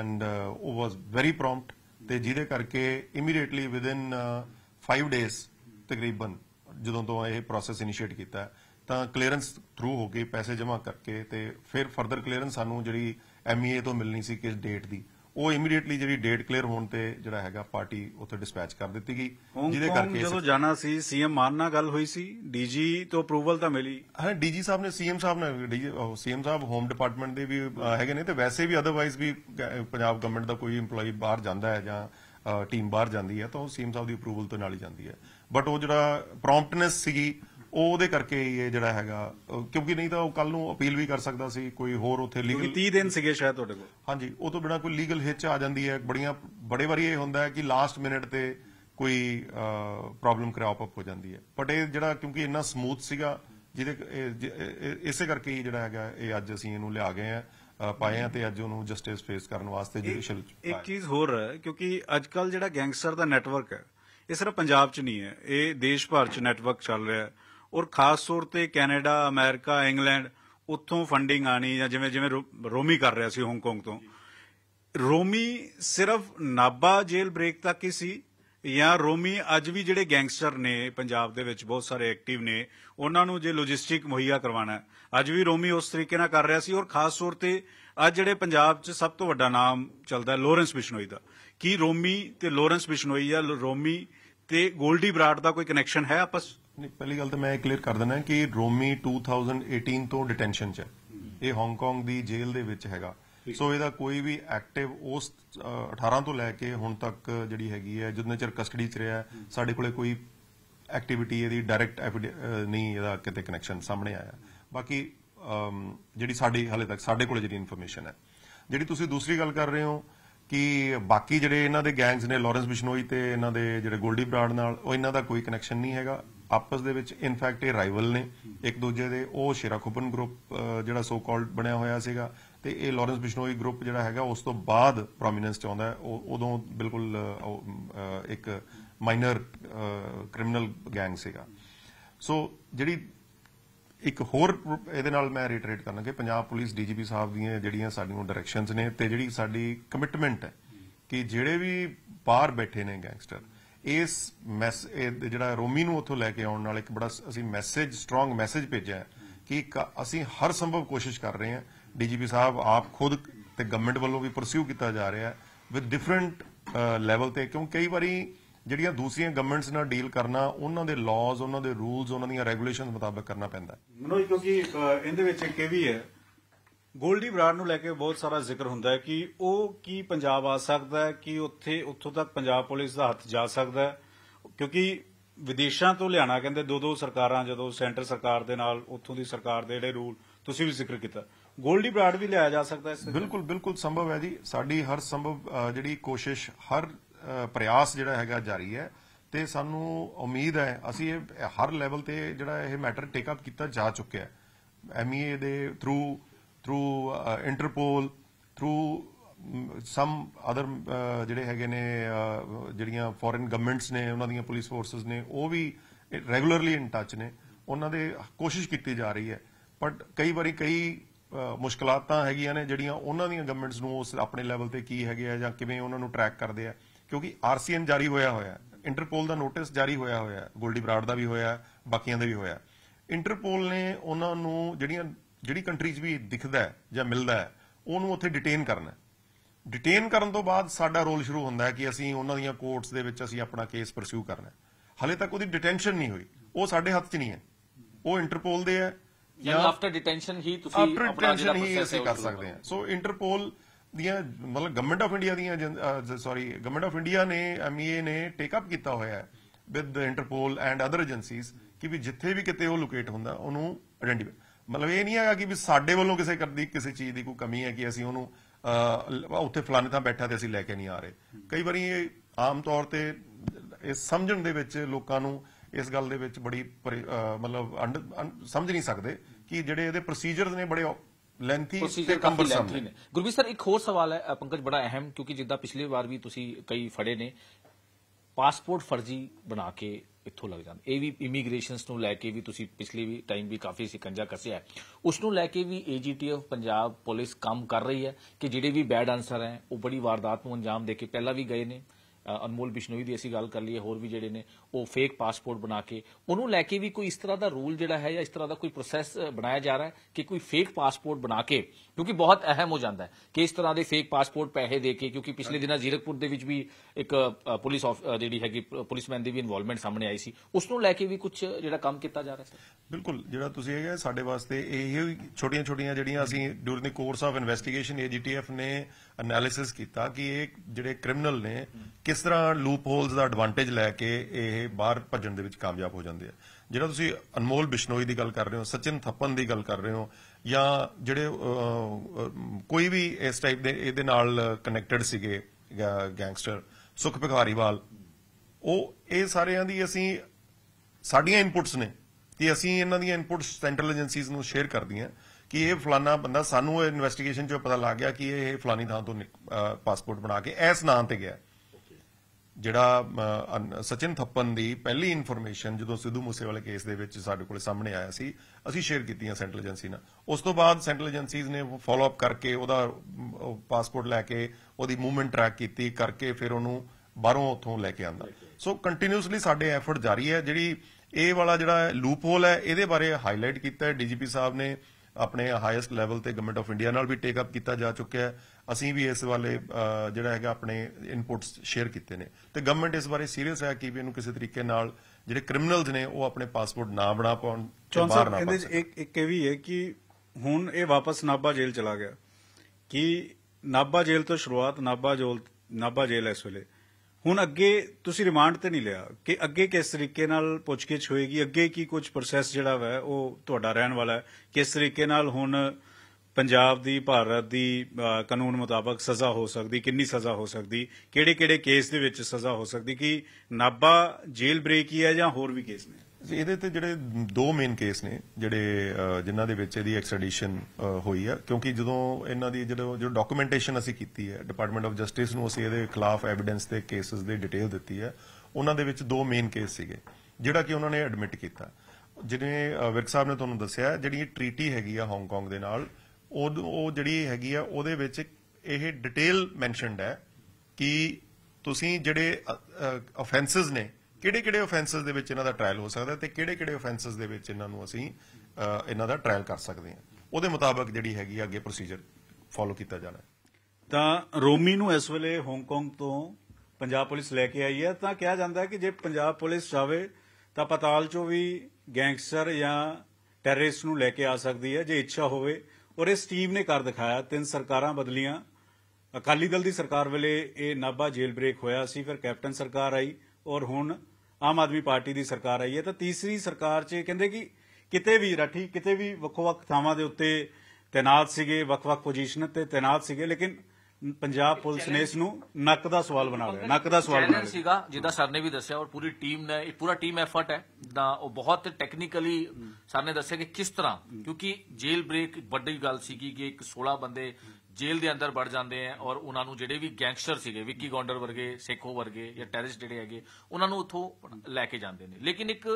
and ਉਹ ਵਾਸ ਵੈਰੀ ਪ੍ਰੌਮਪਟ ਤੇ ਜਿਹਦੇ ਕਰਕੇ ਇਮੀਡੀਏਟਲੀ ਵਿਦਨ 5 ਡੇਜ਼ ਤਕਰੀਬਨ ਜਦੋਂ ਤੋਂ ਇਹ ਪ੍ਰੋਸੈਸ ਇਨੀਸ਼ੀਏਟ ਕੀਤਾ ਤਾਂ ਕਲੀਅਰੈਂਸ ਥਰੂ ਹੋ ਗਈ ਪੈਸੇ ਜਮ੍ਹਾਂ ਕਰਕੇ ਤੇ ਫਿਰ ਫਰਦਰ ਕਲੀਅਰੈਂਸ ਸਾਨੂੰ ਜਿਹੜੀ ਐਮਈਏ ਤੋਂ ਮਿਲਣੀ ਸੀ ਕਿਸ ਡੇਟ ਦੀ ਉਹ ਇਮੀਡੀਏਟਲੀ ਜਿਹੜੀ ਡੇਟ ਕਲੀਅਰ ਹੋਣ ਤੇ ਜਿਹੜਾ ਹੈਗਾ ਪਾਰਟੀ ਉੱਥੇ ਡਿਸਪੈਚ ਕਰ ਦਿੱਤੀ ਗਈ ਜਿਹਦੇ ਕਰਕੇ ਜਦੋਂ ਜਾਣਾ ਸੀ ਸੀਐਮ ਮਾਨ ਨਾਲ ਗੱਲ ਹੋਈ ਸੀ ਡੀਜੀ ਤੋਂ ਅਪਰੂਵਲ ਤਾਂ ਮਿਲੀ ਹਾਂ ਡੀਜੀ ਸਾਹਿਬ ਨੇ ਸੀਐਮ ਸਾਹਿਬ ਨੇ ਸੀਐਮ ਸਾਹਿਬ ਹੋਮ ਡਿਪਾਰਟਮੈਂਟ ਦੇ ਵੀ ਹੈਗੇ ਨੇ ਤੇ ਵੈਸੇ ਵੀ ਅਦਰਵਾਈਜ਼ ਵੀ ਪੰਜਾਬ ਗਵਰਨਮੈਂਟ ਦਾ ਕੋਈ EMPLOYE ਬਾਹਰ ਜਾਂਦਾ ਹੈ ਜਾਂ ਟੀਮ ਬਾਹਰ ਜਾਂਦੀ ਹੈ ਤਾਂ ਉਹ ਸੀਐਮ ਸਾਹਿਬ ਦੀ ਅਪਰੂਵਲ ਤੋਂ ਨਾਲ ਹੀ ਜਾਂਦੀ ਹੈ ਬਟ ਉਹ ਜਿਹੜਾ ਪ੍ਰੌਮਪਟਨੈਸ ਸੀਗੀ ਉਹਦੇ ਕਰਕੇ ਇਹ ਜਿਹੜਾ ਹੈਗਾ ਕਿਉਂਕਿ ਨਹੀਂ ਤਾਂ ਉਹ ਕੱਲ ਨੂੰ ਅਪੀਲ ਵੀ ਕਰ ਸਕਦਾ ਸੀ ਕੋਈ ਹੋਰ ਉੱਥੇ ਲੀਗਲ 30 ਦਿਨ ਸੀਗੇ ਸ਼ਾਇਦ ਤੁਹਾਡੇ ਕੋਲ ਹਾਂਜੀ ਉਹ ਤੋਂ ਬਿਨਾ ਕੋਈ ਲੀਗਲ ਹਿੱਚ ਆ ਜਾਂਦੀ ਹੈ ਬੜੀਆਂ ਬੜੇ ਵਾਰੀ ਇਹ ਹੁੰਦਾ ਹੈ ਕਿ ਲਾਸਟ ਮਿੰਟ ਤੇ ਕੋਈ ਪ੍ਰੋਬਲਮ ਕ੍ਰੌਪ ਅਪ ਹੋ ਜਾਂਦੀ ਹੈ ਬਟ ਇਹ ਜਿਹੜਾ ਕਿਉਂਕਿ ਇੰਨਾ ਸਮੂਥ ਸੀਗਾ ਜਿਹਦੇ ਇਸੇ ਕਰਕੇ ਹੀ ਜਿਹੜਾ ਹੈਗਾ ਇਹ ਅੱਜ ਅਸੀਂ ਇਹਨੂੰ ਲਿਆ ਗਏ ਆ ਪਾਏ ਆ ਤੇ ਅੱਜ ਉਹਨੂੰ ਜਸਟਿਸ ਫੇਸ ਕਰਨ ਵਾਸਤੇ ਜੁਡੀਸ਼ੀਅਲ ਚ ਇੱਕ ਚੀਜ਼ ਹੋਰ ਹੈ ਕਿਉਂਕਿ ਅੱਜ ਕੱਲ ਜਿਹੜਾ ਗੈਂਗਸਟਰ ਦਾ ਨੈਟਵਰਕ ਹੈ ਇਹ ਸਿਰਫ ਪੰਜਾਬ 'ਚ ਨਹੀਂ ਹੈ ਇਹ ਦੇਸ਼ ਭਰ 'ਚ ਨੈਟਵਰਕ ਚੱਲ ਰਿਹਾ ਹੈ ਔਰ ਖਾਸ ਤੌਰ ਤੇ ਕੈਨੇਡਾ ਅਮਰੀਕਾ ਇੰਗਲੈਂਡ ਉੱਥੋਂ ਫੰਡਿੰਗ ਆਣੀ ਜਾਂ ਜਿਵੇਂ ਜਿਵੇਂ ਰੋਮੀ ਕਰ ਰਿਹਾ ਸੀ ਹਾਂਗਕਾਂਗ ਤੋਂ ਰੋਮੀ ਸਿਰਫ ਨਾਬਾ ਜੇਲ ਬ੍ਰੇਕ ਤੱਕ ਹੀ ਸੀ ਜਾਂ ਰੋਮੀ ਅੱਜ ਵੀ ਜਿਹੜੇ ਗੈਂਗਸਟਰ ਨੇ ਪੰਜਾਬ ਦੇ ਵਿੱਚ ਬਹੁਤ ਸਾਰੇ ਐਕਟਿਵ ਨੇ ਉਹਨਾਂ ਨੂੰ ਜੇ ਲੌਜਿਸਟਿਕ ਮੁਹੱਈਆ ਕਰਵਾਣਾ ਅੱਜ ਵੀ ਰੋਮੀ ਉਸ ਤਰੀਕੇ ਨਾਲ ਕਰ ਰਿਹਾ ਸੀ ਔਰ ਖਾਸ ਤੌਰ ਤੇ ਅੱਜ ਜਿਹੜੇ ਪੰਜਾਬ 'ਚ ਸਭ ਤੋਂ ਵੱਡਾ ਨਾਮ ਚੱਲਦਾ ਲੋਰੈਂਸ ਬਿਸ਼ਨੋਈ ਦਾ ਕੀ ਰੋਮੀ ਤੇ ਲੋਰੈਂਸ ਬਿਸ਼ਨੋਈ ਜਾਂ ਰੋਮੀ ਤੇ 골ਡੀ ਬਰਾਡ ਦਾ ਕੋਈ ਕਨੈਕਸ਼ਨ ਹੈ ਆਪਸ ਨਹੀਂ ਪਹਿਲੀ ਗੱਲ ਤਾਂ ਮੈਂ ਕਲੀਅਰ ਕਰ ਦਿੰਦਾ ਕਿ ਰੋਮੀ 2018 ਤੋਂ ਡਿਟੈਂਸ਼ਨ 'ਚ ਹੈ ਇਹ ਹਾਂਗਕਾਂਗ ਦੀ ਜੇਲ੍ਹ ਦੇ ਵਿੱਚ ਹੈਗਾ ਸੋ ਇਹਦਾ ਕੋਈ ਵੀ ਐਕਟਿਵ ਉਸ 18 ਤੋਂ ਲੈ ਕੇ ਹੁਣ ਤੱਕ ਜਿਹੜੀ ਹੈਗੀ ਹੈ ਜਿੰਨੇ ਚਿਰ ਕਸਟਡੀ 'ਚ ਰਿਹਾ ਸਾਡੇ ਕੋਲੇ ਕੋਈ ਐਕਟੀਵਿਟੀ ਇਹਦੀ ਡਾਇਰੈਕਟ ਨਹੀਂ ਇਹਦਾ ਕਿਤੇ ਕਨੈਕਸ਼ਨ ਸਾਹਮਣੇ ਆਇਆ ਬਾਕੀ ਜਿਹੜੀ ਸਾਡੀ ਹਾਲੇ ਤੱਕ ਸਾਡੇ ਕੋਲੇ ਜਿਹੜੀ ਇਨਫੋਰਮੇਸ਼ਨ ਹੈ ਜਿਹੜੀ ਤੁਸੀਂ ਦੂਸਰੀ ਗੱਲ ਕਰ ਰਹੇ ਹੋ ਕਿ ਬਾਕੀ ਜਿਹੜੇ ਇਹਨਾਂ ਦੇ ਗੈਂਗਸ ਨੇ ਲਾਰੈਂਸ ਬਿਸ਼ਨੋਈ ਤੇ ਇਹਨਾਂ ਦੇ ਜਿਹੜੇ ਗੋਲਡੀ ਬਰਾਡ ਨਾਲ ਉਹ ਇਹਨਾਂ ਦਾ ਕੋਈ ਕਨੈਕਸ਼ਨ ਨਹੀਂ ਹੈਗਾ ਆਪਸ ਦੇ ਵਿੱਚ ਇਨਫੈਕਟ ਇਹ ਰਾਈਵਲ ਨੇ ਇੱਕ ਦੂਜੇ ਦੇ ਉਹ ਖੋਪਨ ਗਰੁੱਪ ਜਿਹੜਾ ਸੋ ਕਾਲਡ ਬਣਿਆ ਹੋਇਆ ਸੀਗਾ ਤੇ ਇਹ ਲਾਰੈਂਸ ਬਿਸ਼ਨੋਈ ਗਰੁੱਪ ਜਿਹੜਾ ਹੈਗਾ ਉਸ ਤੋਂ ਬਾਅਦ ਪ੍ਰੋਮਿਨੈਂਸ ਤੇ ਆਉਂਦਾ ਉਦੋਂ ਬਿਲਕੁਲ ਇੱਕ ਮਾਈਨਰ ਕ੍ਰਿਮੀਨਲ ਗੈਂਗ ਸੀਗਾ ਸੋ ਜਿਹੜੀ ਇੱਕ ਹੋਰ ਇਹਦੇ ਨਾਲ ਮੈਂ ਰੀਟਰੇਟ ਕਰਨਾ ਕਿ ਪੰਜਾਬ ਪੁਲਿਸ ਡੀਜੀਪੀ ਸਾਹਿਬ ਦੀਆਂ ਜਿਹੜੀਆਂ ਸਾਡੀਆਂ ਡਾਇਰੈਕਸ਼ਨਸ ਨੇ ਤੇ ਜਿਹੜੀ ਸਾਡੀ ਕਮਿਟਮੈਂਟ ਹੈ ਕਿ ਜਿਹੜੇ ਵੀ ਬਾਹਰ ਬੈਠੇ ਨੇ ਗੈਂਗਸਟਰ ਇਸ ਮੈਸੇਜ ਜਿਹੜਾ ਰੋਮੀ ਨੂੰ ਉੱਥੋਂ ਲੈ ਕੇ ਆਉਣ ਨਾਲ ਇੱਕ ਬੜਾ ਅਸੀਂ ਮੈਸੇਜ ਸਟਰੋਂਗ ਮੈਸੇਜ ਭੇਜਿਆ ਕਿ ਅਸੀਂ ਹਰ ਸੰਭਵ ਕੋਸ਼ਿਸ਼ ਕਰ ਰਹੇ ਹਾਂ ਡੀਜੀਪੀ ਸਾਹਿਬ ਆਪ ਖੁਦ ਤੇ ਗਵਰਨਮੈਂਟ ਵੱਲੋਂ ਵੀ ਪਰਸਿਊ ਕੀਤਾ ਜਾ ਰਿਹਾ ਹੈ ਵਿਦ ਡਿਫਰੈਂਟ ਲੈਵਲ ਤੇ ਕਿਉਂ ਕਈ ਵਾਰੀ ਜਿਹੜੀਆਂ ਦੂਸਰੀਆਂ ਗਵਰਨਮੈਂਟਸ ਨਾਲ ਡੀਲ ਕਰਨਾ ਉਹਨਾਂ ਦੇ ਲਾਜ਼ ਉਹਨਾਂ ਦੇ ਰੂਲਸ ਉਹਨਾਂ ਦੀਆਂ ਰੈਗੂਲੇਸ਼ਨਸ ਮੁਤਾਬਕ ਕਰਨਾ ਪੈਂਦਾ ਮਨੋਜ ਕਿਉਂਕਿ ਇਹਦੇ ਵਿੱਚ ਇੱਕ ਇਹ ਵੀ ਹੈ ਗੋਲਡੀ ਬਰਾੜ ਨੂੰ ਲੈ ਕੇ ਬਹੁਤ ਸਾਰਾ ਜ਼ਿਕਰ ਹੁੰਦਾ ਹੈ ਕਿ ਉਹ ਕੀ ਪੰਜਾਬ ਆ ਸਕਦਾ ਹੈ ਕਿ ਉੱਥੇ ਉੱਥੋਂ ਤੱਕ ਪੰਜਾਬ ਪੁਲਿਸ ਦਾ ਹੱਥ ਜਾ ਸਕਦਾ ਹੈ ਕਿਉਂਕਿ ਵਿਦੇਸ਼ਾਂ ਤੋਂ ਲਿਆਣਾ ਕਹਿੰਦੇ ਦੋ ਦੋ ਸਰਕਾਰਾਂ ਜਦੋਂ ਸੈਂਟਰ ਸਰਕਾਰ ਦੇ ਨਾਲ ਉੱਥੋਂ ਦੀ ਸਰਕਾਰ ਦੇ ਜਿਹੜੇ ਰੂਲ ਤੁਸੀਂ ਵੀ ਜ਼ਿਕਰ ਕੀਤਾ ਗੋਲਡੀ ਬਰਾੜ ਵੀ ਲਿਆ ਜਾ ਸਕਦਾ ਹੈ ਬਿਲਕੁਲ ਬਿਲਕੁਲ ਸੰਭਵ ਹੈ ਜੀ ਸਾਡੀ ਹਰ ਸੰਭਵ ਜਿਹੜੀ ਕੋਸ਼ਿਸ਼ ਹਰ ਪ੍ਰਯਾਸ ਜਿਹੜਾ ਹੈਗਾ ਜਾਰੀ ਹੈ ਤੇ ਸਾਨੂੰ ਉਮੀਦ ਹੈ ਅਸੀਂ ਇਹ ਹਰ ਲੈਵਲ ਤੇ ਜਿਹੜਾ ਇਹ ਮੈਟਰ ਟੇਕ ਅਪ ਕੀਤਾ ਜਾ ਚੁੱਕਿਆ ਹੈ ਐਮਏ e ਦੇ through through Interpol through some other ਜਿਹੜੇ ਹੈਗੇ ਨੇ uh, ਜਿਹੜੀਆਂ ਫੋਰਨ ਗਵਰਨਮੈਂਟਸ ਨੇ ਉਹਨਾਂ ਦੀਆਂ ਪੁਲਿਸ ਫੋਰਸਸ ਨੇ ਉਹ ਵੀ ਰੈਗੂਲਰਲੀ ਇਨ ਟੱਚ ਨੇ ਉਹਨਾਂ ਦੇ ਕੋਸ਼ਿਸ਼ ਕੀਤੀ ਜਾ ਰਹੀ ਹੈ ਬਟ ਕਈ ਵਾਰੀ ਕਈ ਮੁਸ਼ਕਲਾਂ ਤਾਂ ਹੈਗੀਆਂ ਨੇ ਜਿਹੜੀਆਂ ਉਹਨਾਂ ਦੀਆਂ ਗਵਰਨਮੈਂਟਸ ਨੂੰ ਉਸ ਆਪਣੇ ਲੈਵਲ ਤੇ ਕੀ ਹੈਗੇ ਆ ਜਾਂ ਕਿਵੇਂ ਉਹਨਾਂ ਨੂੰ ਟਰੈਕ ਕਰਦੇ ਆ ਕਿਉਂਕਿ ਆਰਸੀਐਨ ਜਾਰੀ ਹੋਇਆ ਹੋਇਆ ਇੰਟਰਪੋਲ ਦਾ ਨੋਟਿਸ ਜਾਰੀ ਹੋਇਆ ਹੋਇਆ ਗੋਲਡੀ ਬਰਾਡ ਦਾ ਵੀ ਹੋਇਆ ਬਾਕੀਆਂ ਦਾ ਵੀ ਹੋਇਆ ਇੰਟਰਪੋਲ ਨੇ ਉਹਨਾਂ ਨੂੰ ਜਿਹੜੀਆਂ ਜਿਹੜੀ ਕੰਟਰੀਜ਼ ਵੀ ਦਿਖਦਾ ਹੈ ਜਾਂ ਮਿਲਦਾ ਹੈ ਉਹਨੂੰ ਉੱਥੇ ਡਿਟੇਨ ਕਰਨਾ ਹੈ ਡਿਟੇਨ ਕਰਨ ਤੋਂ ਬਾਅਦ ਸਾਡਾ ਰੋਲ ਸ਼ੁਰੂ ਹੁੰਦਾ ਹੈ ਕਿ ਅਸੀਂ ਉਹਨਾਂ ਦੀਆਂ ਕੋਰਟਸ ਦੇ ਵਿੱਚ ਅਸੀਂ ਆਪਣਾ ਕੇਸ ਪਰਸਿਊ ਕਰਨਾ ਹੈ ਹਲੇ ਤੱਕ ਉਹਦੀ ਡਿਟੈਂਸ਼ਨ ਨਹੀਂ ਹੋਈ ਉਹ ਸਾਡੇ ਹੱਥ 'ਚ ਨਹੀਂ ਹੈ ਉਹ ਇੰਟਰਪੋਲ ਦੇ ਹੈ ਜਾਂ ਆਫਟਰ ਡਿਟੈਂਸ਼ਨ ਹੀ ਤੁਸੀਂ ਆਪਣਾ ਡਿਟੈਂਸ਼ਨ ਹੀ ਅਸੀਂ ਕਰ ਸਕਦੇ ਹਾਂ ਸੋ ਇੰਟਰਪੋਲ ਦੀਆਂ ਮਤਲਬ ਗਵਰਨਮੈਂਟ ਆਫ ਇੰਡੀਆ ਦੀਆਂ ਸੌਰੀ ਗਵਰਨਮੈਂਟ ਆਫ ਇੰਡੀਆ ਨੇ ਐਮਈਏ e ਨੇ ਟੇਕ ਅਪ ਕੀਤਾ ਹੋਇਆ ਹੈ with Interpol and other agencies ਕਿ ਵੀ ਜਿੱਥੇ ਵੀ ਕਿਤੇ ਉਹ ਲੋਕੇਟ ਹੁੰਦਾ ਉਹਨੂੰ ਆਇਡੈਂਟੀਫਾਈ ਮਤਲਬ ਇਹ ਨਹੀਂ ਹੈਗਾ ਕਿ ਵੀ ਸਾਡੇ ਵੱਲੋਂ ਕਿਸੇ ਕਰਦੀ ਕਿਸੇ ਚੀਜ਼ ਦੀ ਕੋਈ ਕਮੀ ਹੈ ਕਿ ਅਸੀਂ ਉਹਨੂੰ ਉੱਥੇ ਫਲਾਣੇ ਤਾਂ ਬੈਠਾ ਤੇ ਅਸੀਂ ਲੈ ਕੇ ਨਹੀਂ ਆ ਰਹੇ ਕਈ ਵਾਰੀ ਇਹ ਆਮ ਤੌਰ ਤੇ ਇਹ ਸਮਝਣ ਦੇ ਵਿੱਚ ਲੋਕਾਂ ਨੂੰ ਇਸ ਗੱਲ ਦੇ ਵਿੱਚ ਬੜੀ ਮਤਲਬ ਸਮਝ ਨਹੀਂ ਸਕਦੇ ਕਿ ਜਿਹੜੇ ਇਹਦੇ ਪ੍ਰੋਸੀਜਰਸ ਨੇ ਬੜੇ ਲੈਂਥੀ ਤੇ ਕੰਬਰਸਮ ਨੇ ਗੁਰਬੀਰ ਸਰ ਇੱਕ ਹੋਰ ਸਵਾਲ ਹੈ ਪੰਕਜ ਬੜਾ ਅਹਿਮ ਕਿਉਂਕਿ ਜਿੱਦਾਂ ਪਿਛਲੀ ਵਾਰ ਵੀ ਤੁਸੀਂ ਕਈ ਫੜੇ ਨੇ ਪਾਸਪੋਰਟ ਫਰਜ਼ੀ ਬਣਾ ਕੇ ਇੱਥੋਂ ਲੱਗ ਜਾਂਦੇ ਇਹ ਵੀ ਇਮੀਗ੍ਰੇਸ਼ਨਸ ਨੂੰ ਲੈ ਕੇ ਵੀ ਤੁਸੀਂ ਪਿਛਲੇ ਵੀ ਟਾਈਮ ਵੀ ਕਾਫੀ ਸਿਕੰਜਾ ਕੱਸਿਆ ਉਸ ਨੂੰ ਲੈ ਕੇ ਵੀ ਏਜੀਟੀਐਫ ਪੰਜਾਬ ਪੁਲਿਸ ਕੰਮ ਕਰ ਰਹੀ ਹੈ ਕਿ ਜਿਹੜੇ ਵੀ ਬੈਡ ਆਨਸਰ ਹੈ ਉਹ ਬੜੀ ਵਾਰਦਾਤ ਨੂੰ ਅੰਜਾਮ ਦੇ ਕੇ ਪਹਿਲਾਂ ਵੀ ਗਏ ਨੇ ਅਨਮੋਲ ਬਿਸ਼ਨੋਈ ਦੀ ਅਸੀਂ ਗੱਲ ਕਰ ਲਈਏ ਹੋਰ ਵੀ ਜਿਹੜੇ ਨੇ ਉਹ ਫੇਕ ਪਾਸਪੋਰਟ ਬਣਾ ਕੇ ਉਹਨੂੰ ਲੈ ਕੇ ਵੀ ਕੋਈ ਇਸ ਤਰ੍ਹਾਂ ਦਾ ਰੂਲ ਜਿਹੜਾ ਹੈ ਜਾਂ ਇਸ ਤਰ੍ਹਾਂ ਦਾ ਕੋਈ ਪ੍ਰੋਸੈਸ ਬਣਾਇਆ ਜਾ ਰਿਹਾ ਹੈ ਕਿ ਕੋਈ ਫੇਕ ਪਾਸਪੋਰਟ ਬਣਾ ਕੇ ਕਿਉਂਕਿ ਬਹੁਤ ਅਹਿਮ ਹੋ ਜਾਂਦਾ ਹੈ ਕਿ ਇਸ ਤਰ੍ਹਾਂ ਦੇ ਫੇਕ ਪਾਸਪੋਰਟ ਪੈਸੇ ਦੇ ਕੇ ਕਿਉਂਕਿ ਪਿਛਲੇ ਦਿਨਾਂ ਜ਼ੀਰਕਪੁਰ ਦੇ ਵਿੱਚ ਵੀ ਇੱਕ ਪੁਲਿਸ ਜਿਹੜੀ ਹੈਗੀ ਪੁਲਿਸਮੈਨ ਦੀ ਵੀ ਇਨਵੋਲਵਮੈਂਟ ਸਾਹਮਣੇ ਆਈ ਸੀ ਉਸ ਨੂੰ ਲੈ ਕੇ ਵੀ ਕੁਝ ਜਿਹੜਾ ਕੰਮ ਕੀਤਾ ਜਾ ਰਿਹਾ ਸੀ ਬਿਲਕੁਲ ਜਿਹੜਾ ਤੁਸੀਂ ਹੈਗਾ ਸਾਡੇ ਵਾਸਤੇ ਇਹ ਛੋਟੀਆਂ-ਛੋਟੀਆਂ ਜਿਹੜੀਆਂ ਅਸੀਂ during the course of investigation AGTF ਨੇ ਅਨਾਲਿਸਿਸ ਕੀਤਾ ਕਿ ਇਹ ਜਿਹੜੇ ਕ੍ਰਿਮੀਨਲ ਨੇ ਇਸ ਤਰ੍ਹਾਂ ਲੂਪ ਹੋਲਸ ਦਾ ਐਡਵਾਂਟੇਜ ਲੈ ਕੇ ਇਹ ਬਾਹਰ ਭੱਜਣ ਦੇ ਵਿੱਚ ਕਾਮਯਾਬ ਹੋ ਜਾਂਦੇ ਆ ਜਿਹੜਾ ਤੁਸੀਂ ਅਨਮੋਲ ਬਿਸ਼ਨੋਈ ਦੀ ਗੱਲ ਕਰ ਰਹੇ ਹੋ ਸਚਿਨ ਥੱਪਨ ਦੀ ਗੱਲ ਕਰ ਰਹੇ ਹੋ ਜਾਂ ਜਿਹੜੇ ਕੋਈ ਵੀ ਇਸ ਟਾਈਪ ਦੇ ਇਹਦੇ ਨਾਲ ਕਨੈਕਟਡ ਸੀਗੇ ਗੈਂਗਸਟਰ ਸੁਖ ਭਗਵਾਰੀਵਾਲ ਉਹ ਇਹ ਸਾਰਿਆਂ ਦੀ ਅਸੀਂ ਸਾਡੀਆਂ ਇਨਪੁਟਸ ਨੇ ਤੇ ਅਸੀਂ ਇਹਨਾਂ ਦੀਆਂ ਇਨਪੁਟਸ ਸੈਂਟਰਲ ਏਜੰਸੀਜ਼ ਨੂੰ ਸ਼ੇਅਰ ਕਰਦੀਆਂ ਕਿ ਇਹ ਫਲਾਨਾ ਬੰਦਾ ਸਾਨੂੰ ਇਨਵੈਸਟੀਗੇਸ਼ਨ 'ਚੋਂ ਪਤਾ ਲੱਗ ਗਿਆ ਕਿ ਇਹ ਫਲਾਨੀ ਥਾਂ ਤੋਂ ਪਾਸਪੋਰਟ ਬਣਾ ਕੇ ਇਸ ਨਾਂ ਤੇ ਗਿਆ ਜਿਹੜਾ ਸਚਿਨ ਥੱਪਨ ਦੀ ਪਹਿਲੀ ਇਨਫੋਰਮੇਸ਼ਨ ਜਦੋਂ ਸਿੱਧੂ ਮੂਸੇਵਾਲੇ ਕੇਸ ਦੇ ਵਿੱਚ ਸਾਡੇ ਕੋਲ ਸਾਹਮਣੇ ਆਇਆ ਸੀ ਅਸੀਂ ਸ਼ੇਅਰ ਕੀਤੀਆਂ ਸੈਂਟਰਲ ਏਜੰਸੀ ਨਾਲ ਉਸ ਤੋਂ ਬਾਅਦ ਸੈਂਟਰਲ ਏਜੰਸੀਜ਼ ਨੇ ਫਾਲੋ ਅਪ ਕਰਕੇ ਉਹਦਾ ਪਾਸਪੋਰਟ ਲੈ ਕੇ ਉਹਦੀ ਮੂਵਮੈਂਟ ਟਰੈਕ ਕੀਤੀ ਕਰਕੇ ਫਿਰ ਉਹਨੂੰ ਬਾਹਰੋਂ ਉੱਥੋਂ ਲੈ ਕੇ ਆਂਦਾ ਸੋ ਕੰਟੀਨਿਊਸਲੀ ਸਾਡੇ ਐਫਰਟ ਜਾਰੀ ਹੈ ਜਿਹੜੀ ਇਹ ਵਾਲਾ ਜਿਹੜਾ ਲੂਪ ਹੋਲ ਹੈ ਇਹਦੇ ਬਾਰੇ ਹਾਈਲਾਈਟ ਕੀਤਾ ਹੈ ਡੀਜੀਪੀ ਸਾਹਿਬ ਨੇ ਆਪਣੇ ਹਾਈਐਸਟ ਲੈਵਲ ਤੇ ਗਵਰਨਮੈਂਟ ਆਫ ਇੰਡੀਆ ਨਾਲ ਵੀ ਟੇਕ ਅਪ ਕੀਤਾ ਜਾ ਚੁੱਕਿਆ ਹੈ ਅਸੀਂ ਵੀ ਇਸ ਵਾਲੇ ਜਿਹੜਾ ਹੈਗਾ ਆਪਣੇ ਇਨਪੁਟਸ ਸ਼ੇਅਰ ਕੀਤੇ ਨੇ ਤੇ ਗਵਰਨਮੈਂਟ ਇਸ ਬਾਰੇ ਸੀਰੀਅਸ ਹੈ ਕਿ ਵੀ ਇਹਨੂੰ ਕਿਸੇ ਤਰੀਕੇ ਨਾਲ ਜਿਹੜੇ ਕ੍ਰਿਮੀਨਲਸ ਨੇ ਉਹ ਆਪਣੇ ਪਾਸਪੋਰਟ ਨਾ ਬਣਾ ਪਾਉਣ ਤੇ ਬਾਹਰ ਨਾ ਪਾਉਣ ਇੱਕ ਇੱਕ ਇਹ ਵੀ ਹੈ ਕਿ ਹੁਣ ਇਹ ਵਾਪਸ ਨਾਬਾ ਜੇਲ੍ਹ ਚਲਾ ਗਿਆ ਕਿ ਨਾਬਾ ਜੇਲ੍ਹ ਤੋਂ ਸ਼ੁਰੂਆਤ ਨਾਬਾ ਜੋਲ ਨਾਬਾ ਜੇਲ੍ਹ ਇਸ ਵੇਲੇ ਹੁਣ ਅੱਗੇ ਤੁਸੀਂ ਰਿਮਾਂਡ ਤੇ ਨਹੀਂ ਲਿਆ ਕਿ ਅੱਗੇ ਕਿਸ ਤਰੀਕੇ ਨਾਲ ਪੁੱਛਗਿੱਛ ਹੋਏਗੀ ਅੱਗੇ ਕੀ ਕੁਝ ਪ੍ਰੋਸੈਸ ਜਿਹੜਾ ਹੈ ਉਹ ਤੁਹਾਡਾ ਰਹਿਣ ਵਾਲਾ ਹੈ ਕਿਸ ਤਰੀਕੇ ਨਾਲ ਹੁਣ ਪੰਜਾਬ ਦੀ ਭਾਰਤ ਦੀ ਕਾਨੂੰਨ ਮੁਤਾਬਕ ਸਜ਼ਾ ਹੋ ਸਕਦੀ ਕਿੰਨੀ ਸਜ਼ਾ ਹੋ ਸਕਦੀ ਕਿਹੜੇ ਕਿਹੜੇ ਕੇਸ ਦੇ ਵਿੱਚ ਸਜ਼ਾ ਹੋ ਸਕਦੀ ਕਿ ਨਾਬਾ ਜੇਲ ਬ੍ਰੇਕ ਹੀ ਹੈ ਜਾਂ ਹੋਰ ਵੀ ਕੇਸ ਨੇ ਇਹਦੇ ਤੇ ਜਿਹੜੇ ਦੋ ਮੇਨ ਕੇਸ ਨੇ ਜਿਹੜੇ ਜਿਨ੍ਹਾਂ ਦੇ ਵਿੱਚ ਇਹਦੀ ਐਕਸਟ੍ਰੈਡੀਸ਼ਨ ਹੋਈ ਹੈ ਕਿਉਂਕਿ ਜਦੋਂ ਇਹਨਾਂ ਦੀ ਜਦੋਂ ਜੋ ਡਾਕੂਮੈਂਟੇਸ਼ਨ ਅਸੀਂ ਕੀਤੀ ਹੈ ਡਿਪਾਰਟਮੈਂਟ ਆਫ ਜਸਟਿਸ ਨੂੰ ਅਸੀਂ ਇਹਦੇ ਖਿਲਾਫ ਐਵੀਡੈਂਸ ਤੇ ਕੇਸਸ ਦੇ ਡਿਟੇਲ ਦਿੱਤੀ ਹੈ ਉਹਨਾਂ ਦੇ ਵਿੱਚ ਦੋ ਮੇਨ ਕੇਸ ਸੀਗੇ ਜਿਹੜਾ ਕਿ ਉਹਨਾਂ ਨੇ ਐਡਮਿਟ ਕੀਤਾ ਜਿਹਨੇ ਵਿਰਕ ਸਾਹਿਬ ਨੇ ਤੁਹਾਨੂੰ ਦੱਸਿਆ ਜਿਹੜੀ ਟ੍ਰੀਟੀ ਹੈਗੀ ਆ ਹਾਂਗਕਾਂਗ ਦੇ ਨਾਲ ਉਹ ਉਹ ਜਿਹੜੀ ਹੈਗੀ ਆ ਉਹਦੇ ਵਿੱਚ ਇਹ ਡਿਟੇਲ ਮੈਂਸ਼ਨਡ ਹੈ ਕਿ ਤੁਸੀਂ ਜਿਹੜੇ ਆਫੈਂਸਸ ਨੇ ਕਿਹੜੇ ਕਿਹੜੇ ਆਫੈਂਸਸ ਦੇ ਵਿੱਚ ਇਹਨਾਂ ਦਾ ਟ੍ਰਾਇਲ ਹੋ ਸਕਦਾ ਤੇ ਕਿਹੜੇ ਕਿਹੜੇ ਆਫੈਂਸਸ ਦੇ ਵਿੱਚ ਇਹਨਾਂ ਨੂੰ ਅਸੀਂ ਇਹਨਾਂ ਦਾ ਟ੍ਰਾਇਲ ਕਰ ਸਕਦੇ ਹਾਂ ਉਹਦੇ ਮੁਤਾਬਕ ਜਿਹੜੀ ਹੈਗੀ ਅੱਗੇ ਪ੍ਰੋਸੀਜਰ ਫਾਲੋ ਕੀਤਾ ਜਾਣਾ ਤਾਂ ਰੋਮੀ ਨੂੰ ਇਸ ਵੇਲੇ ਹਾਂਗਕਾਂਗ ਤੋਂ ਪੰਜਾਬ ਪੁਲਿਸ ਲੈ ਕੇ ਆਈ ਹੈ ਤਾਂ ਕਿਹਾ ਜਾਂਦਾ ਹੈ ਕਿ ਜੇ ਪੰਜਾਬ ਪੁਲਿਸ ਜਾਵੇ ਤਾਂ ਪਤਾਲ ਚੋਂ ਵੀ ਗੈਂਗਸਟਰ ਜਾਂ ਟੈਰਰਿਸਟ ਨੂੰ ਲੈ ਕੇ ਆ ਸਕਦੀ ਹੈ ਜੇ ਇੱਛਾ ਹੋਵੇ ਔਰ ਇਸ ਟੀਮ ਨੇ ਕਰ ਦਿਖਾਇਆ ਤਿੰਨ ਸਰਕਾਰਾਂ ਬਦਲੀਆਂ ਅਕਾਲੀ ਦਲ ਦੀ ਸਰਕਾਰ ਵੇਲੇ ਇਹ ਨਾਬਾ ਜੇਲ ਬ੍ਰੇਕ ਹੋਇਆ ਸੀ ਫਿਰ ਕੈਪਟਨ ਸਰਕਾਰ ਆਈ ਔਰ ਹੁਣ ਆਮ ਆਦਮੀ ਪਾਰਟੀ ਦੀ ਸਰਕਾਰ ਆਈ ਹੈ ਤਾਂ ਤੀਸਰੀ ਸਰਕਾਰ 'ਚ ਕਹਿੰਦੇ ਕਿ ਕਿਤੇ ਵੀ ਰਾਠੀ ਕਿਤੇ ਵੀ ਵੱਖ-ਵੱਖ ਥਾਵਾਂ ਦੇ ਉੱਤੇ ਤੈਨਾਤ ਸੀਗੇ ਵੱਖ-ਵੱਖ ਪੋਜੀਸ਼ਨ ਤੇ ਤੈਨਾਤ ਸੀਗੇ ਲੇਕਿਨ ਪੰਜਾਬ ਪੁਲਿਸ ਨੇ ਇਸ ਨੂੰ ਨੱਕ ਦਾ ਸਵਾਲ ਬਣਾ ਲਿਆ ਨੱਕ ਦਾ ਸਵਾਲ ਬਣਾ ਲਿਆ ਸੀਗਾ ਜਿੱਦਾਂ ਸਰ ਨੇ ਵੀ ਦੱਸਿਆ ਔਰ ਪੂਰੀ ਟੀਮ ਨੇ ਇਹ ਪੂਰਾ ਟੀਮ ਐਫਰਟ ਹੈ ਦਾ ਉਹ ਬਹੁਤ ਟੈਕਨੀਕਲੀ ਸਰ ਨੇ ਦੱਸਿਆ ਕਿ ਕਿਸ ਤਰ੍ਹਾਂ ਕਿਉਂਕਿ ਜੇਲ ਬ੍ਰੇਕ ਵੱਡੀ ਗੱਲ ਸੀ ਕਿ ਇੱਕ 16 ਬੰਦੇ ਜੇਲ੍ਹ ਦੇ ਅੰਦਰ ਵੜ ਜਾਂਦੇ ਆ ਔਰ ਉਹਨਾਂ ਨੂੰ ਜਿਹੜੇ ਵੀ ਗੈਂਗਸਟਰ ਸੀਗੇ ਵਿੱਕੀ ਗੌਂਡਰ ਵਰਗੇ ਸੇਖੋ ਵਰਗੇ ਜਾਂ ਟੈਰਰਿਸਟ ਜਿਹੜੇ ਹੈਗੇ ਉਹਨਾਂ ਨੂੰ ਉੱਥੋਂ ਲੈ ਕੇ ਜਾਂਦੇ ਨੇ ਲੇਕਿਨ ਇੱਕ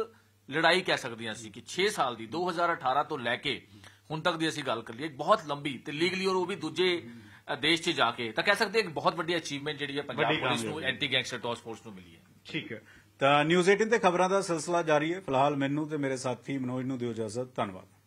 ਲੜਾਈ ਕਹਿ ਸਕਦੀਆਂ ਸੀ ਕਿ 6 ਸਾਲ ਦੀ 2018 ਤੋਂ ਲੈ ਕੇ ਹੁਣ ਤੱਕ ਦੀ ਅਸੀਂ ਗੱਲ ਕਰ ਲਈਏ ਬਹੁਤ ਲੰਬੀ ਤੇ ਲੀਗਲੀ ਔਰ ਉਹ ਵੀ ਦੂਜੇ ਦੇਸ਼ 'ਚ ਜਾ ਕੇ ਤਾਂ ਕਹਿ ਸਕਦੇ ਇੱਕ ਬਹੁਤ ਵੱਡੀ ਅਚੀਵਮੈਂਟ ਜਿਹੜੀ ਹੈ ਪੰਜਾਬ ਪੁਲਿਸ ਨੂੰ ਐਂਟੀ ਗੈਂਗਸਟਰ ਟਾਸਕ ਫੋਰਸ ਨੂੰ ਮਿਲੀ ਹੈ ਠੀਕ ਹੈ ਤਾਂ ਨਿਊਜ਼ 18 ਤੇ ਖਬਰਾਂ ਦਾ ਸਿਲਸਿਲਾ ਜਾਰੀ ਹੈ ਫਿਲਹਾਲ ਮੈਨੂੰ ਤੇ ਮੇਰੇ ਸਾਥੀ ਮਨੋਜ ਨੂੰ ਦਿਓ ਇਜਾਜ਼ਤ ਧੰਨਵਾਦ